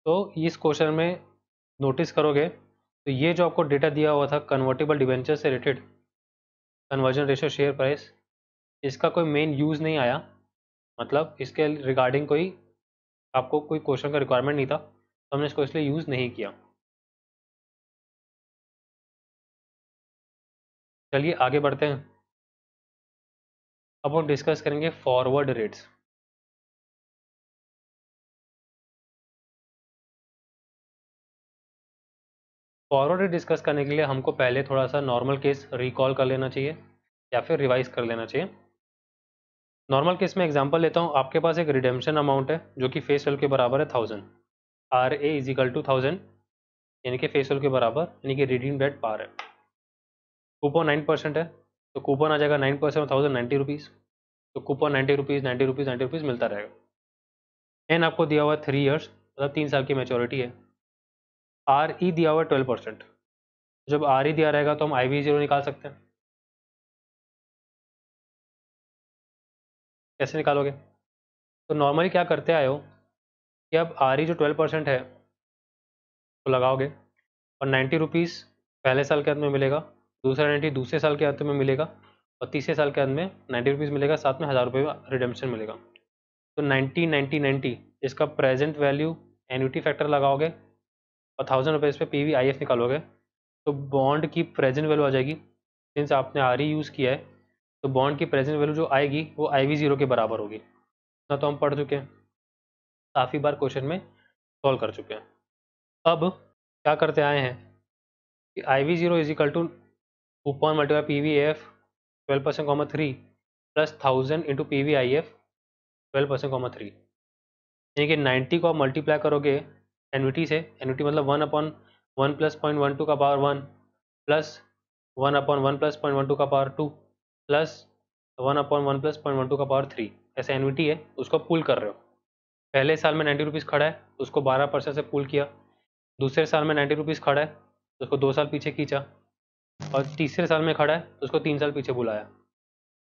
तो इस क्वेश्चन में नोटिस करोगे तो ये जो आपको डेटा दिया हुआ था कन्वर्टेबल डिवेंचर से related conversion ratio share price इसका कोई मेन यूज़ नहीं आया मतलब इसके रिगार्डिंग कोई आपको कोई क्वेश्चन का रिक्वायरमेंट नहीं था तो हमने इसको इसलिए यूज़ नहीं किया चलिए आगे बढ़ते हैं अब हम डिस्कस करेंगे forward rates forward rate discuss करने के लिए हमको पहले थोड़ा सा नॉर्मल केस रिकॉल कर लेना चाहिए या फिर रिवाइज कर लेना चाहिए नॉर्मल केस में एग्जांपल लेता हूँ आपके पास एक रिडेम्पशन अमाउंट है जो कि फेस वेल के बराबर है thousand R A is equal to thousand यानी कि फेस वेल के बराबर यानी कि रिडीम डेट पार है टू पॉइंट नाइन परसेंट है तो कूपन आ जाएगा nine percent thousand ninety rupees तो coupon ninety rupees ninety rupees ninety rupees मिलता रहेगा एन आपको दिया हुआ है थ्री ईयर्स मतलब तीन साल की मेचोरिटी है आर ई e दिया हुआ ट्वेल्व परसेंट जब आर ई e दिया रहेगा तो हम आई वी जीरो निकाल सकते हैं कैसे निकालोगे तो नॉर्मली क्या करते आए हो कि आप आर ई e जो ट्वेल्व परसेंट है वो तो लगाओगे और नाइन्टी रुपीज़ पहले साल के अंत में मिलेगा दूसरा नाइन्टी दूसरे साल के अंत में मिलेगा और तीसरे साल के अंत में नाइन्टी रुपीज़ मिलेगा साथ में हज़ार रुपये का रिडेम्पशन मिलेगा तो नाइन्टी नाइन्टी नाइन्टी इसका प्रेजेंट वैल्यू एन्यूटी फैक्टर लगाओगे और थाउजेंड रुपये इस पर पी वी आई एफ निकालोगे तो बॉन्ड की प्रेजेंट वैल्यू आ जाएगी सिंस आपने आर ई यूज़ किया है तो बॉन्ड की प्रेजेंट वैल्यू जो आएगी वो आई वी ज़ीरो के बराबर होगी ना तो हम पढ़ चुके हैं काफ़ी बार क्वेश्चन में सॉल्व कर चुके हैं अब क्या करते आए हैं कि I V zero is equal to P V F twelve percent comma three plus thousand into P V I F twelve percent comma three यानी कि नाइन्टी को आप मल्टीप्लाई करोगे एनविटी से एनविटी मतलब one upon one plus point one two का power one plus one upon one plus point one two का power two plus one upon one plus point one two का पावर थ्री ऐसे annuity है उसको पुल कर रहे हो पहले साल में नाइन्टी रुपीज़ खड़ा है उसको बारह परसेंट से पुल किया दूसरे साल में नाइन्टी रुपीज़ खड़ा है उसको दो साल पीछे खींचा और तीसरे साल में खड़ा है तो उसको तीन साल पीछे बुलाया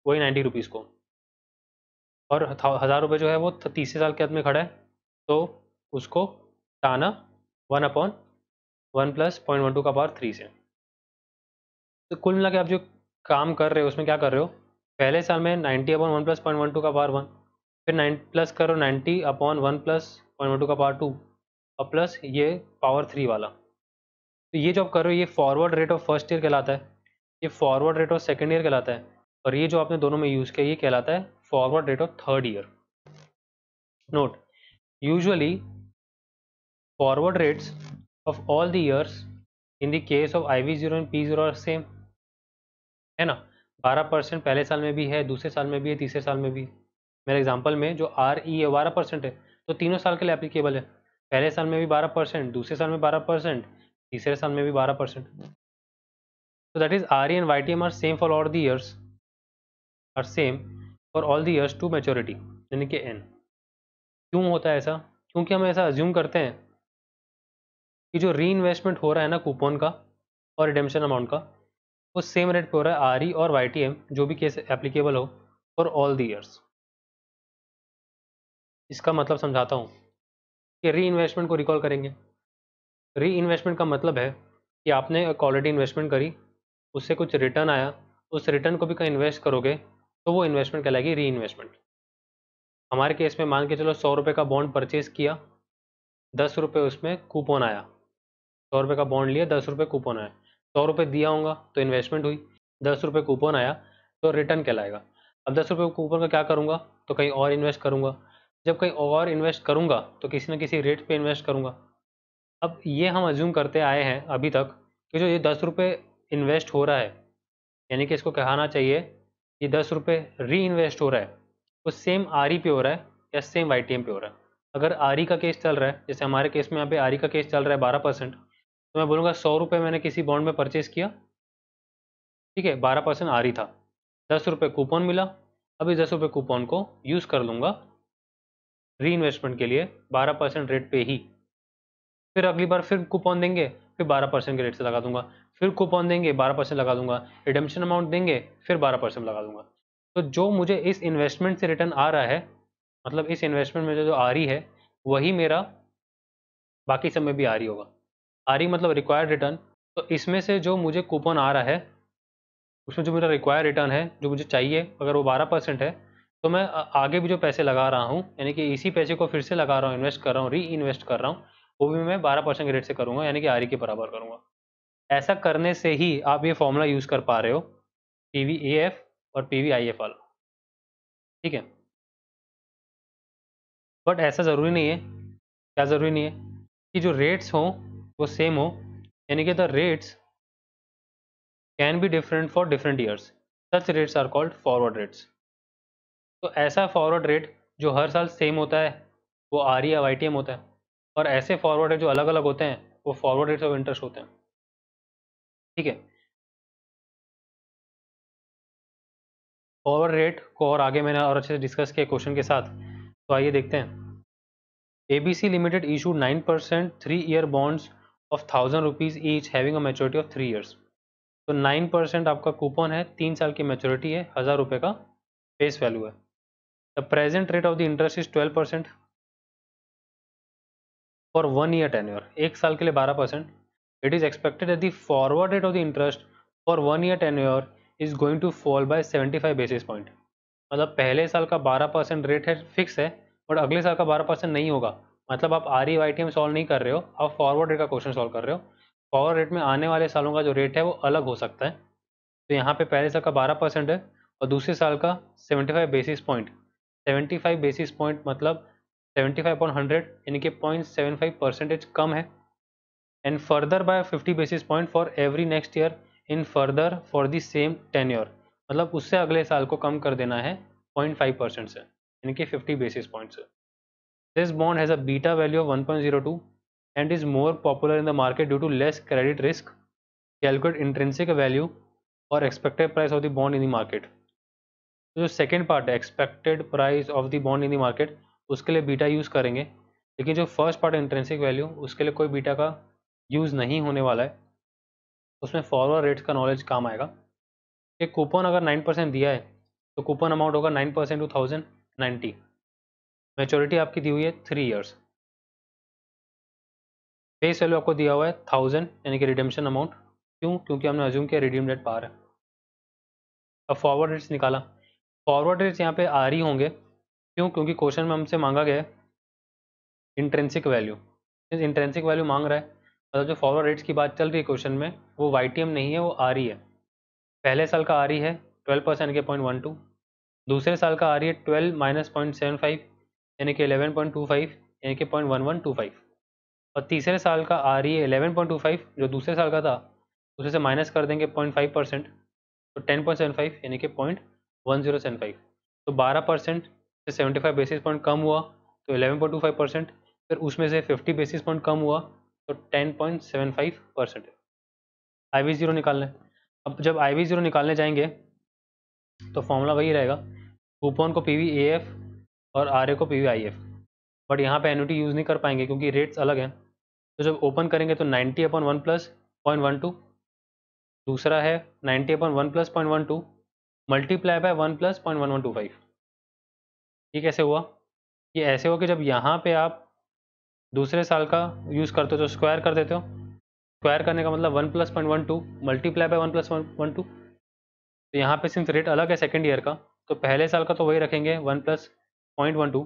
वही नाइन्टी रुपीज़ को और हज़ार रुपये जो है वो तीसरे साल के अंत में खड़ा है तो उसको ताना one upon one plus point one two का पावर थ्री से तो कुल मिला के आप जो काम कर रहे हो उसमें क्या कर रहे हो पहले साल में ninety upon one plus point one two का पावर वन फिर नाइन प्लस करो ninety upon one plus point one two का पावर टू और प्लस ये पावर थ्री वाला तो ये जो आप कर रहे हो ये forward rate of first year कहलाता है ये forward rate of second year कहलाता है और ये जो आपने दोनों में यूज़ किया ये कहलाता है forward rate of third year note usually forward rates of all the the case of I V zero P P0 are same है ना बारह परसेंट पहले साल में भी है दूसरे साल में भी है तीसरे साल में भी मेरे एग्जाम्पल में जो आर ई है बारह परसेंट है तो तीनों साल के लिए एप्लीकेबल है पहले साल में भी बारह परसेंट दूसरे साल में बारह परसेंट तीसरे साल में भी बारह परसेंट तो that is R E and Y T M are same for all the years are same for all the years to maturity यानी कि एन क्यों होता है ऐसा क्योंकि हम ऐसा अज्यूम करते हैं कि जो री इन्वेस्टमेंट हो रहा है ना कूपन का और रिडेम्शन अमाउंट का वो सेम रेट पे हो रहा है आर ई e और वाई टी एम जो भी केस एप्लीकेबल हो फॉर ऑल द ईयर्स इसका मतलब समझाता हूँ कि री इन्वेस्टमेंट को रिकॉल करेंगे री इन्वेस्टमेंट का मतलब है कि आपने क्वालिटी इन्वेस्टमेंट करी उससे कुछ रिटर्न आया उस रिटर्न को भी कहीं इन्वेस्ट करोगे तो वो इन्वेस्टमेंट कहलाएगी री इन्वेस्टमेंट हमारे केस में मान के चलो सौ रुपये का बॉन्ड परचेज किया दस रुपये उसमें कूपन आया सौ रुपये का बॉन्ड लिया दस रुपये कूपन आया सौ रुपये दिया होगा तो इन्वेस्टमेंट हुई दस रुपये कूपन आया तो रिटर्न कहलाएगा अब दस रुपये कूपन का क्या करूँगा तो कहीं और इन्वेस्ट करूँगा जब कहीं और इन्वेस्ट करूँगा तो किसी न किसी रेट पर इन्वेस्ट करूँगा अब ये हम अज्यूम करते आए हैं अभी तक कि जो ये दस रुपये इन्वेस्ट हो रहा है यानी कि इसको कहना चाहिए ये दस रुपये री इन्वेस्ट हो रहा है वो सेम आर पे हो रहा है या सेम वाई पे हो रहा है अगर आरी का केस चल रहा है जैसे हमारे केस में यहाँ पे आरी का केस चल रहा है बारह परसेंट तो मैं बोलूँगा सौ रुपये मैंने किसी बॉन्ड में परचेज किया ठीक है बारह परसेंट आरी था दस रुपये कूपन मिला अब इस दस रुपये कूपन को यूज़ कर लूँगा री इन्वेस्टमेंट के लिए बारह परसेंट रेट पे ही फिर अगली बार फिर कूपन देंगे फिर बारह परसेंट के रेट से लगा दूंगा फिर कूपन देंगे बारह परसेंट लगा दूंगा रिडेम्पशन अमाउंट देंगे फिर बारह परसेंट लगा दूंगा तो जो मुझे इस इन्वेस्टमेंट से रिटर्न आ रहा है मतलब इस इन्वेस्टमेंट में जो आ रही है वही मेरा बाकी समय भी आ रही होगा आ रही मतलब रिक्वायर्ड रिटर्न तो इसमें से जो मुझे कूपन आ रहा है उसमें जो मेरा रिक्वायर्ड रिटर्न है जो मुझे चाहिए अगर वो बारह परसेंट है तो मैं आगे भी जो पैसे लगा रहा हूँ यानी कि इसी पैसे को फिर से लगा रहा हूँ इन्वेस्ट कर रहा हूँ री इन्वेस्ट कर रहा हूँ वो भी मैं बारह परसेंट ग्रेड से करूँगा यानी कि आर के बराबर करूँगा ऐसा करने से ही आप ये फॉर्मूला यूज़ कर पा रहे हो पी वी ए एफ और पी वी आई एफ वाला ठीक है बट ऐसा ज़रूरी नहीं है क्या ज़रूरी नहीं है कि जो रेट्स हों वो सेम हो यानी कि the rates can be different for different years such rates are called forward rates तो ऐसा फॉरवर्ड रेट जो हर साल सेम होता है वो आर ई e होता है और ऐसे फॉरवर्ड रेट जो अलग अलग होते हैं वो फॉरवर्ड रेट्स ऑफ इंटरेस्ट होते हैं ठीक है फॉरवर्ड रेट को और आगे मैंने और अच्छे से डिस्कस किया क्वेश्चन के साथ तो आइए देखते हैं ABC limited issue nine percent three year bonds of thousand rupees each having a of three years तो नाइन परसेंट आपका कूपन है तीन साल की मेच्योरिटी है हज़ार रुपये का फेस वैल्यू है the present rate of the interest is twelve percent for one year tenure एक साल के लिए बारह परसेंट it is expected that the forward rate of the interest for one year tenure is going to fall by seventy five basis point मतलब पहले साल का बारह परसेंट रेट है फिक्स है बट अगले साल का बारह परसेंट नहीं होगा मतलब आप R E Y T M solve नहीं कर रहे हो आप फॉरवर्ड रेट का क्वेश्चन सॉल्व कर रहे हो फॉरवर्ड रेट में आने वाले सालों का जो रेट है वो अलग हो सकता है तो यहाँ पे पहले साल का बारह परसेंट है और दूसरे साल का seventy five basis point seventy five basis point मतलब सेवेंटी फाइव पॉइंट हंड्रेड यानी कि पॉइंट सेवन फाइव परसेंटेज कम है and further by fifty basis point for every next year in further for the same tenure मतलब उससे अगले साल को कम कर देना है पॉइंट फाइव परसेंट से यानी कि फिफ्टी बेसिस पॉइंट से this bond has a beta value of one point zero two and is more popular in the market due to less credit risk calculate intrinsic value और expected price of the bond in the market जो second part है expected price of the bond in the market उसके लिए beta use करेंगे लेकिन जो first part intrinsic value उसके लिए कोई बीटा का यूज़ नहीं होने वाला है उसमें फॉरवर्ड रेट्स का नॉलेज काम आएगा एक कूपन अगर नाइन परसेंट दिया है तो कूपन अमाउंट होगा nine percent to thousand ninety maturity आपकी दी हुई है थ्री ईयर्स फेस वैल्यू आपको दिया हुआ है थाउजेंड यानी कि रिडेम्पशन अमाउंट क्यों क्योंकि हमने अज्यूम किया रिडीम डेट पार है अब फॉरवर्ड रेट्स निकाला फॉरवर्ड रेट्स यहाँ पे आ रही होंगे क्यों क्योंकि क्वेश्चन में हमसे मांगा गया है इंट्रेंसिक वैल्यू इंट्रेंसिक वैल्यू मांग रहा है मतलब जो फॉरवर्ड रेट्स की बात चल रही है क्वेश्चन में वो वाई नहीं है वो आ रही e है पहले साल का आ रही e है ट्वेल्व परसेंट के पॉइंट वन टू दूसरे साल का आ रही e है twelve minus point seven five यानी कि एलेवन पॉइंट टू फाइव यानी कि point one one two five और तीसरे साल का आ रही है एलेवन पॉइंट टू फाइव जो दूसरे साल का था उसे से माइनस कर देंगे पॉइंट फाइव परसेंट तो टेन पॉइंट सेवन फाइव यानी कि point one zero seven five तो बारह परसेंट सेवेंटी फाइव बेसिस पॉइंट कम हुआ तो eleven point two five percent फिर उसमें से फिफ्टी बेसिस पॉइंट कम हुआ तो ten point seven five percent I V zero निकालना अब जब आई वी ज़ीरो निकालने जाएंगे तो फॉर्मूला वही रहेगा कूपन को पी वी ए एफ और आर ए को P V I F but यहाँ पे एनुटी यूज़ नहीं कर पाएंगे क्योंकि रेट्स अलग हैं तो जब ओपन करेंगे तो ninety upon one plus point one two दूसरा है ninety upon one plus point one two multiply by one plus point one one two five ये कैसे हुआ ये ऐसे हुआ कि जब यहाँ पे आप दूसरे साल का यूज़ करते हो तो स्क्वायर कर देते हो स्क्वायर करने का मतलब one plus point one two multiply by one plus one two तो यहाँ पे सिंस रेट अलग है सेकेंड ईयर का तो पहले साल का तो वही रखेंगे one plus point one two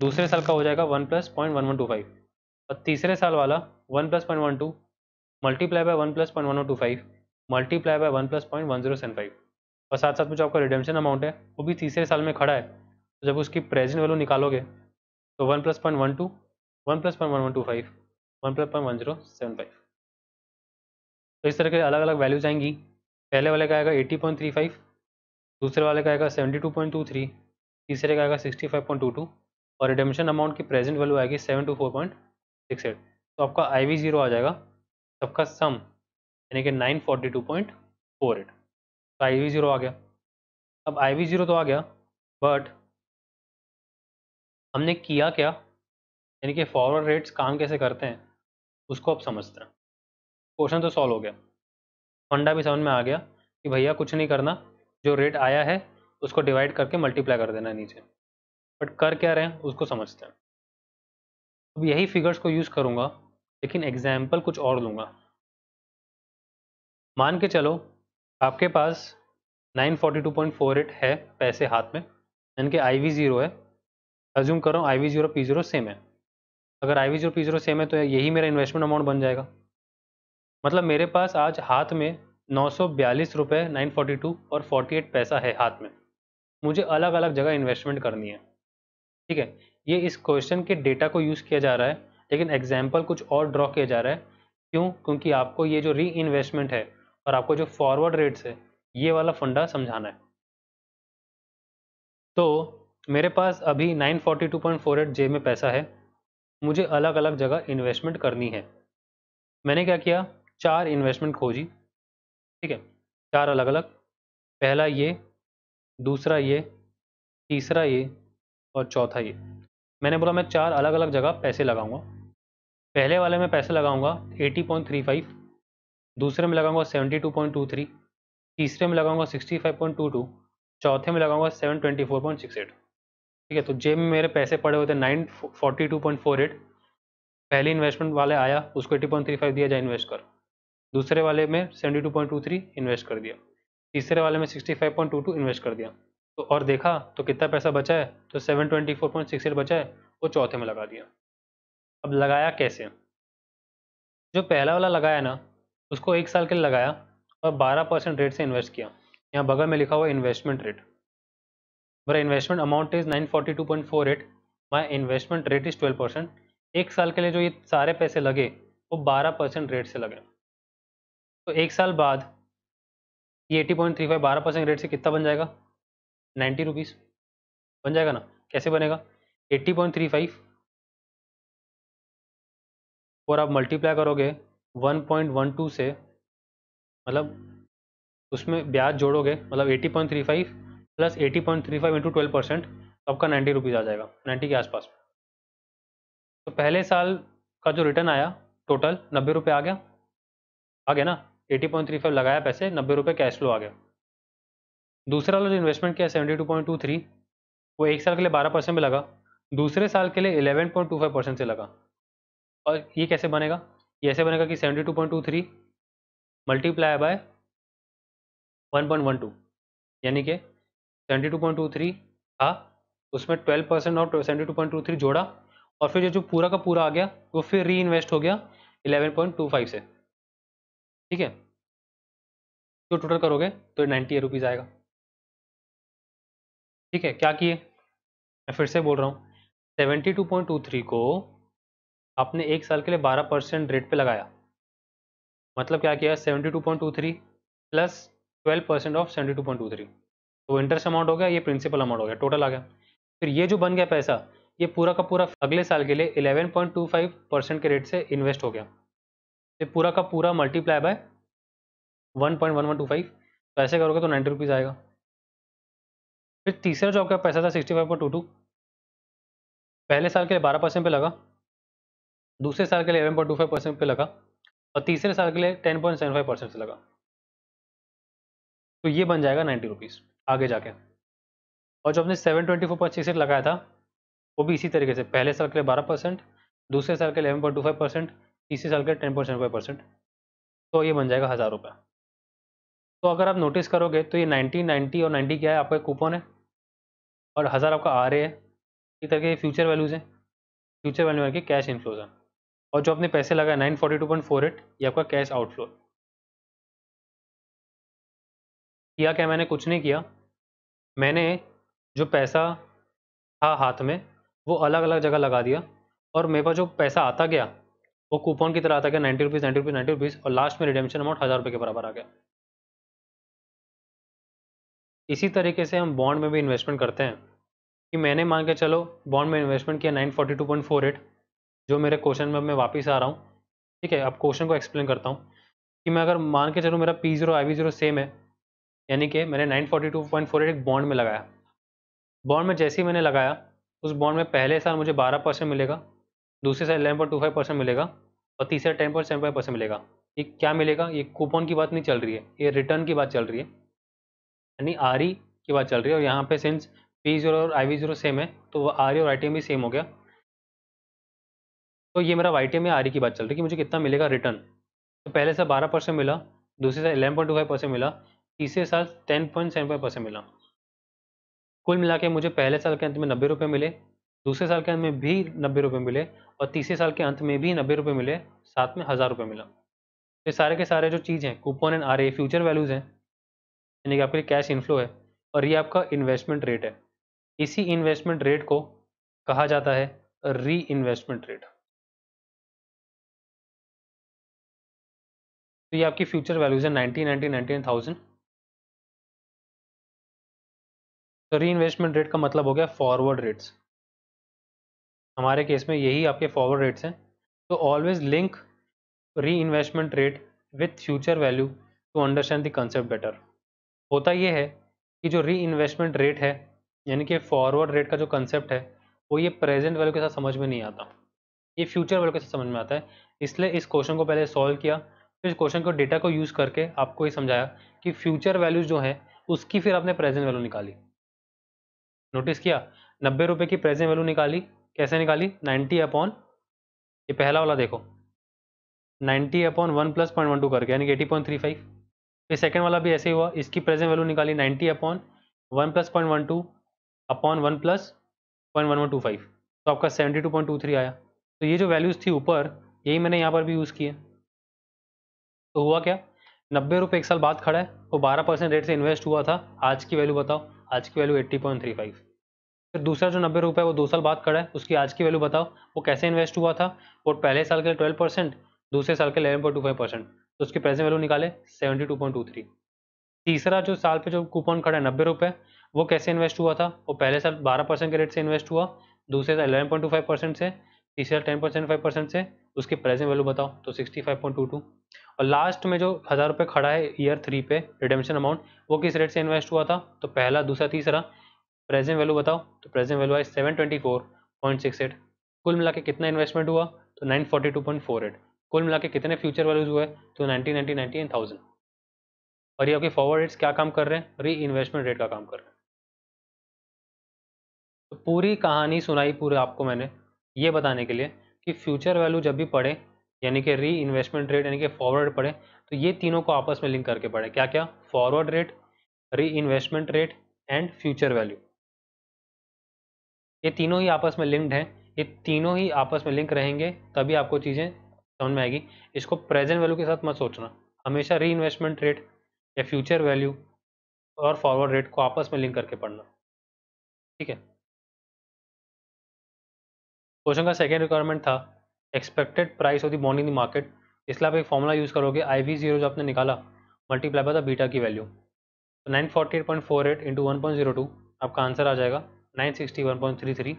दूसरे साल का हो जाएगा one plus point one one two five और तीसरे साल वाला one plus point one two multiply by one plus point one one two five multiply by one plus point one zero seven five और साथ साथ में जो आपका रिडेम्शन अमाउंट है वो भी तीसरे साल में खड़ा है जब उसकी प्रेजेंट वैल्यू निकालोगे तो one plus point one two one plus point one one two five one plus point one zero seven five तो इस तरह के अलग अलग वैल्यूज आएंगी पहले वाले का आएगा एट्टी पॉइंट थ्री फाइव दूसरे वाले का आएगा seventy two point two three तीसरे का आएगा sixty five point two two और रिडेम्शन अमाउंट की प्रेजेंट वैल्यू आएगी seven two four point six eight तो आपका आई वी जीरो आ जाएगा सबका सम यानी कि nine forty two point four eight तो आई वी जीरो आ गया अब आई वी जीरो तो आ गया बट हमने किया क्या यानी कि फॉरवर्ड रेट्स काम कैसे करते हैं उसको आप समझते हैं क्वेश्चन तो सॉल्व हो गया फंडा भी समझ में आ गया कि भैया कुछ नहीं करना जो रेट आया है उसको डिवाइड करके मल्टीप्लाई कर देना नीचे बट कर क्या रहे हैं उसको समझते हैं अब यही फिगर्स को यूज़ करूँगा लेकिन एग्जाम्पल कुछ और लूँगा मान के चलो आपके पास 942.48 है पैसे हाथ में यानी कि आई वी ज़ीरो है एज्यूम कर रहा हूँ I V zero P zero same है अगर I V zero P zero same है तो यही मेरा इन्वेस्टमेंट अमाउंट बन जाएगा मतलब मेरे पास आज हाथ में नौ सौ बयालीस रुपये नाइन फोर्टी टू और फोर्टी एट पैसा है हाथ में मुझे अलग अलग जगह इन्वेस्टमेंट करनी है ठीक है ये इस क्वेश्चन के डेटा को यूज़ किया जा रहा है लेकिन एग्जाम्पल कुछ और ड्रॉ किया जा रहा है क्यों क्योंकि आपको ये जो री इन्वेस्टमेंट है और आपको जो फॉरवर्ड रेट्स है ये वाला फंडा समझाना है तो मेरे पास अभी 942.48 जे में पैसा है मुझे अलग अलग जगह इन्वेस्टमेंट करनी है मैंने क्या किया चार इन्वेस्टमेंट खोजी ठीक है चार अलग अलग पहला ये दूसरा ये तीसरा ये और चौथा ये मैंने बोला मैं चार अलग अलग जगह पैसे लगाऊंगा पहले वाले में पैसे लगाऊंगा 80.35 दूसरे में लगाऊंगा 72.23 तीसरे में लगाऊंगा 65.22 चौथे में लगाऊंगा 724.68 ठीक है तो जेब में मेरे पैसे पड़े होते nine forty two point four eight पहले इन्वेस्टमेंट वाले आया उसको एटी पॉइंट थ्री फाइव दिया जाए इन्वेस्ट कर दूसरे वाले में seventy two point two three invest कर दिया तीसरे वाले में sixty five point two two invest कर दिया तो और देखा तो कितना पैसा बचा है तो seven twenty four point six eight बचा है वो चौथे में लगा दिया अब लगाया कैसे जो पहला वाला लगाया ना उसको एक साल के लिए लगाया और बारह परसेंट रेट से इन्वेस्ट किया यहाँ बगल में लिखा हुआ इन्वेस्टमेंट रेट मेरा investment amount is nine forty two point four eight my investment rate is twelve percent एक साल के लिए जो ये सारे पैसे लगे वो बारह परसेंट रेट से लगे तो एक साल बाद ये एटी पॉइंट थ्री फाइव बारह परसेंट रेट से कितना बन जाएगा नाइन्टी रुपीज़ बन जाएगा ना कैसे बनेगा एट्टी पॉइंट थ्री फाइव और आप मल्टीप्लाई करोगे वन पॉइंट वन टू से मतलब उसमें ब्याज जोड़ोगे मतलब eighty point three five plus eighty point three five into twelve percent तो आपका नाइन्टी रुपीज़ आ जाएगा नाइन्टी के आसपास तो पहले साल का जो रिटर्न आया टोटल नब्बे रुपये आ गया आ गया ना एटी पॉइंट थ्री फाइव लगाया पैसे नब्बे रुपये कैश फ्लो आ गया दूसरा वाला जो इन्वेस्टमेंट किया seventy two point two three वो एक साल के लिए बारह परसेंट में लगा दूसरे साल के लिए eleven point two five percent से लगा और ये कैसे बनेगा ये ऐसे बनेगा कि seventy two point two three multiply by one point one two यानी कि seventy two point two three था उसमें ट्वेल्व परसेंट और seventy two point two three जोड़ा और फिर जो जो पूरा का पूरा आ गया वो फिर री इन्वेस्ट हो गया इलेवन पॉइंट टू फाइव से ठीक है तो टोटल करोगे तो नाइन्टी रुपीज़ आएगा ठीक है क्या किए मैं फिर से बोल रहा हूँ seventy two point two three को आपने एक साल के लिए बारह परसेंट रेट पर लगाया मतलब क्या किया seventy two point two three plus twelve percent of seventy two point two three तो इंटरेस्ट अमाउंट हो गया ये प्रिंसिपल अमाउंट हो गया टोटल आ गया फिर ये जो बन गया पैसा ये पूरा का पूरा अगले साल के लिए 11.25 परसेंट के रेट से इन्वेस्ट हो गया ये पूरा का पूरा मल्टीप्लाई बाय 1.1125 तो ऐसे करोगे तो नाइन्टी रुपीज़ आएगा फिर तीसरा जो आपका पैसा था सिक्सटी फाइव टू टू पहले साल के लिए बारह परसेंट पर लगा दूसरे साल के लिए eleven point two five percent पर लगा और तीसरे साल के लिए ten point seven five percent से लगा तो ये बन जाएगा नाइन्टी रुपीज़ आगे जाके और जो हमने सेवन ट्वेंटी फोर परचेसिस लगाया था वो भी इसी तरीके से पहले साल के लिए बारह परसेंट दूसरे साल के eleven point two five percent तीसरे साल के टेन पॉइंट फाइव परसेंट तो ये बन जाएगा हज़ार रुपये तो अगर आप नोटिस करोगे तो ये नाइन्टी नाइन्टी और नाइन्टी क्या है आपका कूपन है और हज़ार आपका आ रहे है इस तरह के फ्यूचर वैल्यूज़ हैं फ्यूचर वैल्यू है कि कैश इन्फ्लोज है और जो आपने पैसे लगाए nine forty two point four eight ये आपका कैश आउटफ्लो किया क्या मैंने कुछ नहीं किया मैंने जो पैसा था हाथ में वो अलग अलग जगह लगा दिया और मेरे पास जो पैसा आता गया वो कूपन की तरह आता गया ninety rupees ninety rupees ninety rupees और लास्ट में रिडेम्पशन अमाउंट हज़ार रुपये के बराबर आ गया इसी तरीके से हम बॉन्ड में भी इन्वेस्टमेंट करते हैं कि मैंने मान के चलो बॉन्ड में इन्वेस्टमेंट किया nine forty two point four eight जो मेरे क्वेश्चन में मैं वापस आ रहा हूँ ठीक है अब क्वेश्चन को एक्सप्लेन करता हूँ कि मैं अगर मान के चलूँ मेरा P zero I V zero same है यानी कि मैंने 942.48 एक बॉन्ड में लगाया बॉन्ड में जैसे ही मैंने लगाया उस बॉन्ड में पहले साल मुझे 12 परसेंट मिलेगा दूसरे साल 11.25 परसेंट मिलेगा और तीसरा ten point seven five percent मिलेगा ये क्या मिलेगा ये कूपन की बात नहीं चल रही है ये रिटर्न की बात चल रही है यानी आर ई की बात चल रही है और यहाँ पे सिंस पी जीरो और आई वी जीरो सेम है तो वह आर ई और आई टी एम भी सेम हो गया तो ये मेरा वाई टी एम या आर ई की बात चल रही है कि मुझे कितना मिलेगा रिटर्न तो पहले से बारह परसेंट मिला दूसरे से eleven point two five percent मिला तीसरे साल ten point seven five percent मिला कुल मिला के मुझे पहले साल के अंत में नब्बे रुपये मिले दूसरे साल के अंत में भी नब्बे रुपये मिले और तीसरे साल के अंत में भी नब्बे रुपये मिले साथ में हज़ार रुपये मिला ये सारे के सारे जो चीज़ हैं coupon and are future values हैं यानी कि आपके लिए कैश इनफ्लो है और ये आपका इन्वेस्टमेंट रेट है इसी इन्वेस्टमेंट रेट को कहा जाता है री इन्वेस्टमेंट रेट तो ये आपकी फ्यूचर वैल्यूज़ है नाइनटीन नाइनटीन नाइनटीन थाउजेंड तो री इन्वेस्टमेंट रेट का मतलब हो गया फॉरवर्ड रेट्स हमारे केस में यही आपके फॉरवर्ड रेट्स हैं तो always link reinvestment rate with future value to understand the concept better होता ये है कि जो री इन्वेस्टमेंट रेट है यानी कि फॉरवर्ड रेट का जो कंसेप्ट है वो ये प्रेजेंट वैल्यू के साथ समझ में नहीं आता ये फ्यूचर वैल्यू के साथ समझ में आता है इसलिए इस क्वेश्चन को पहले सॉल्व किया फिर इस क्वेश्चन को डेटा को यूज़ करके आपको ये समझाया कि फ्यूचर वैल्यूज जो है उसकी फिर आपने प्रेजेंट वैल्यू निकाली नोटिस किया नब्बे रुपये की प्रेजेंट वैल्यू निकाली कैसे निकाली नाइन्टी अपॉन ये पहला वाला देखो ninety upon one plus point one two करके यानी एटी पॉइंट थ्री फाइव फिर सेकेंड वाला भी ऐसे ही हुआ इसकी प्रेजेंट वैल्यू निकाली ninety upon one plus point one two upon one plus point one one two five तो आपका seventy two point two three आया तो ये जो वैल्यूज़ थी ऊपर यही मैंने यहाँ पर भी यूज़ किए तो हुआ क्या नब्बे रुपये एक साल बाद खड़ा है वो बारह परसेंट रेट से इन्वेस्ट हुआ था आज की वैल्यू बताओ आज की value eighty point three five फिर दूसरा जो नब्बे रुपये वो दो साल बाद खड़ा है उसकी आज की वैल्यू बताओ वो कैसे इन्वेस्ट हुआ था वो पहले साल के ट्वेल्व परसेंट दूसरे साल के eleven point two five percent तो उसकी प्रेजेंट वैल्यू निकाले seventy two point two three तीसरा जो साल पे जो कूपन खड़ा है नब्बे रुपये वो कैसे इन्वेस्ट हुआ था वो पहले साल बारह परसेंट के रेट से इन्वेस्ट हुआ दूसरे साल eleven point two five percent से तीसरा टेन परसेंट फाइव परसेंट से उसकी प्रेजेंट वैल्यू बताओ तो sixty five point two two और लास्ट में जो हज़ार रुपये खड़ा है ईयर थ्री पे रिडेमशन अमाउंट वो किस रेट से इन्वेस्ट हुआ था तो पहला दूसरा तीसरा प्रेजेंट वैल्यू बताओ तो प्रेजेंट वैल्यू आई seven twenty four point six eight कुल मिला के कितना इन्वेस्टमेंट हुआ तो nine forty two point four eight कुल मिला के कितने फ्यूचर वैल्यूज हुए तो nineteen ninety ninety an thousand और ये आपके फॉरवर्ड रेट्स क्या काम कर रहे हैं री इन्वेस्टमेंट रेट का काम कर रहे हैं तो पूरी कहानी सुनाई पूरे आपको मैंने ये बताने के लिए कि फ्यूचर वैल्यू जब भी पढ़े यानी कि री इन्वेस्टमेंट रेट यानी कि फॉरवर्ड पढ़े तो ये तीनों को आपस में लिंक करके पढ़े क्या क्या forward rate reinvestment rate and future value ये तीनों ही आपस में लिंक्ड हैं ये तीनों ही आपस में लिंक रहेंगे तभी आपको चीज़ें समझ में आएगी इसको प्रेजेंट वैल्यू के साथ मत सोचना हमेशा री इन्वेस्टमेंट रेट या फ्यूचर वैल्यू और फॉरवर्ड रेट को आपस में लिंक करके पढ़ना ठीक है क्वेश्चन का सेकेंड रिक्वायरमेंट था expected price of the bond in the market इसलिए आप एक फॉर्मूला यूज़ करोगे आई वी जीरो जो आपने निकाला मल्टीप्लाई बाय द बीटा की वैल्यू तो nine forty eight point four eight into one point zero two आपका आंसर आ जाएगा nine sixty one point three three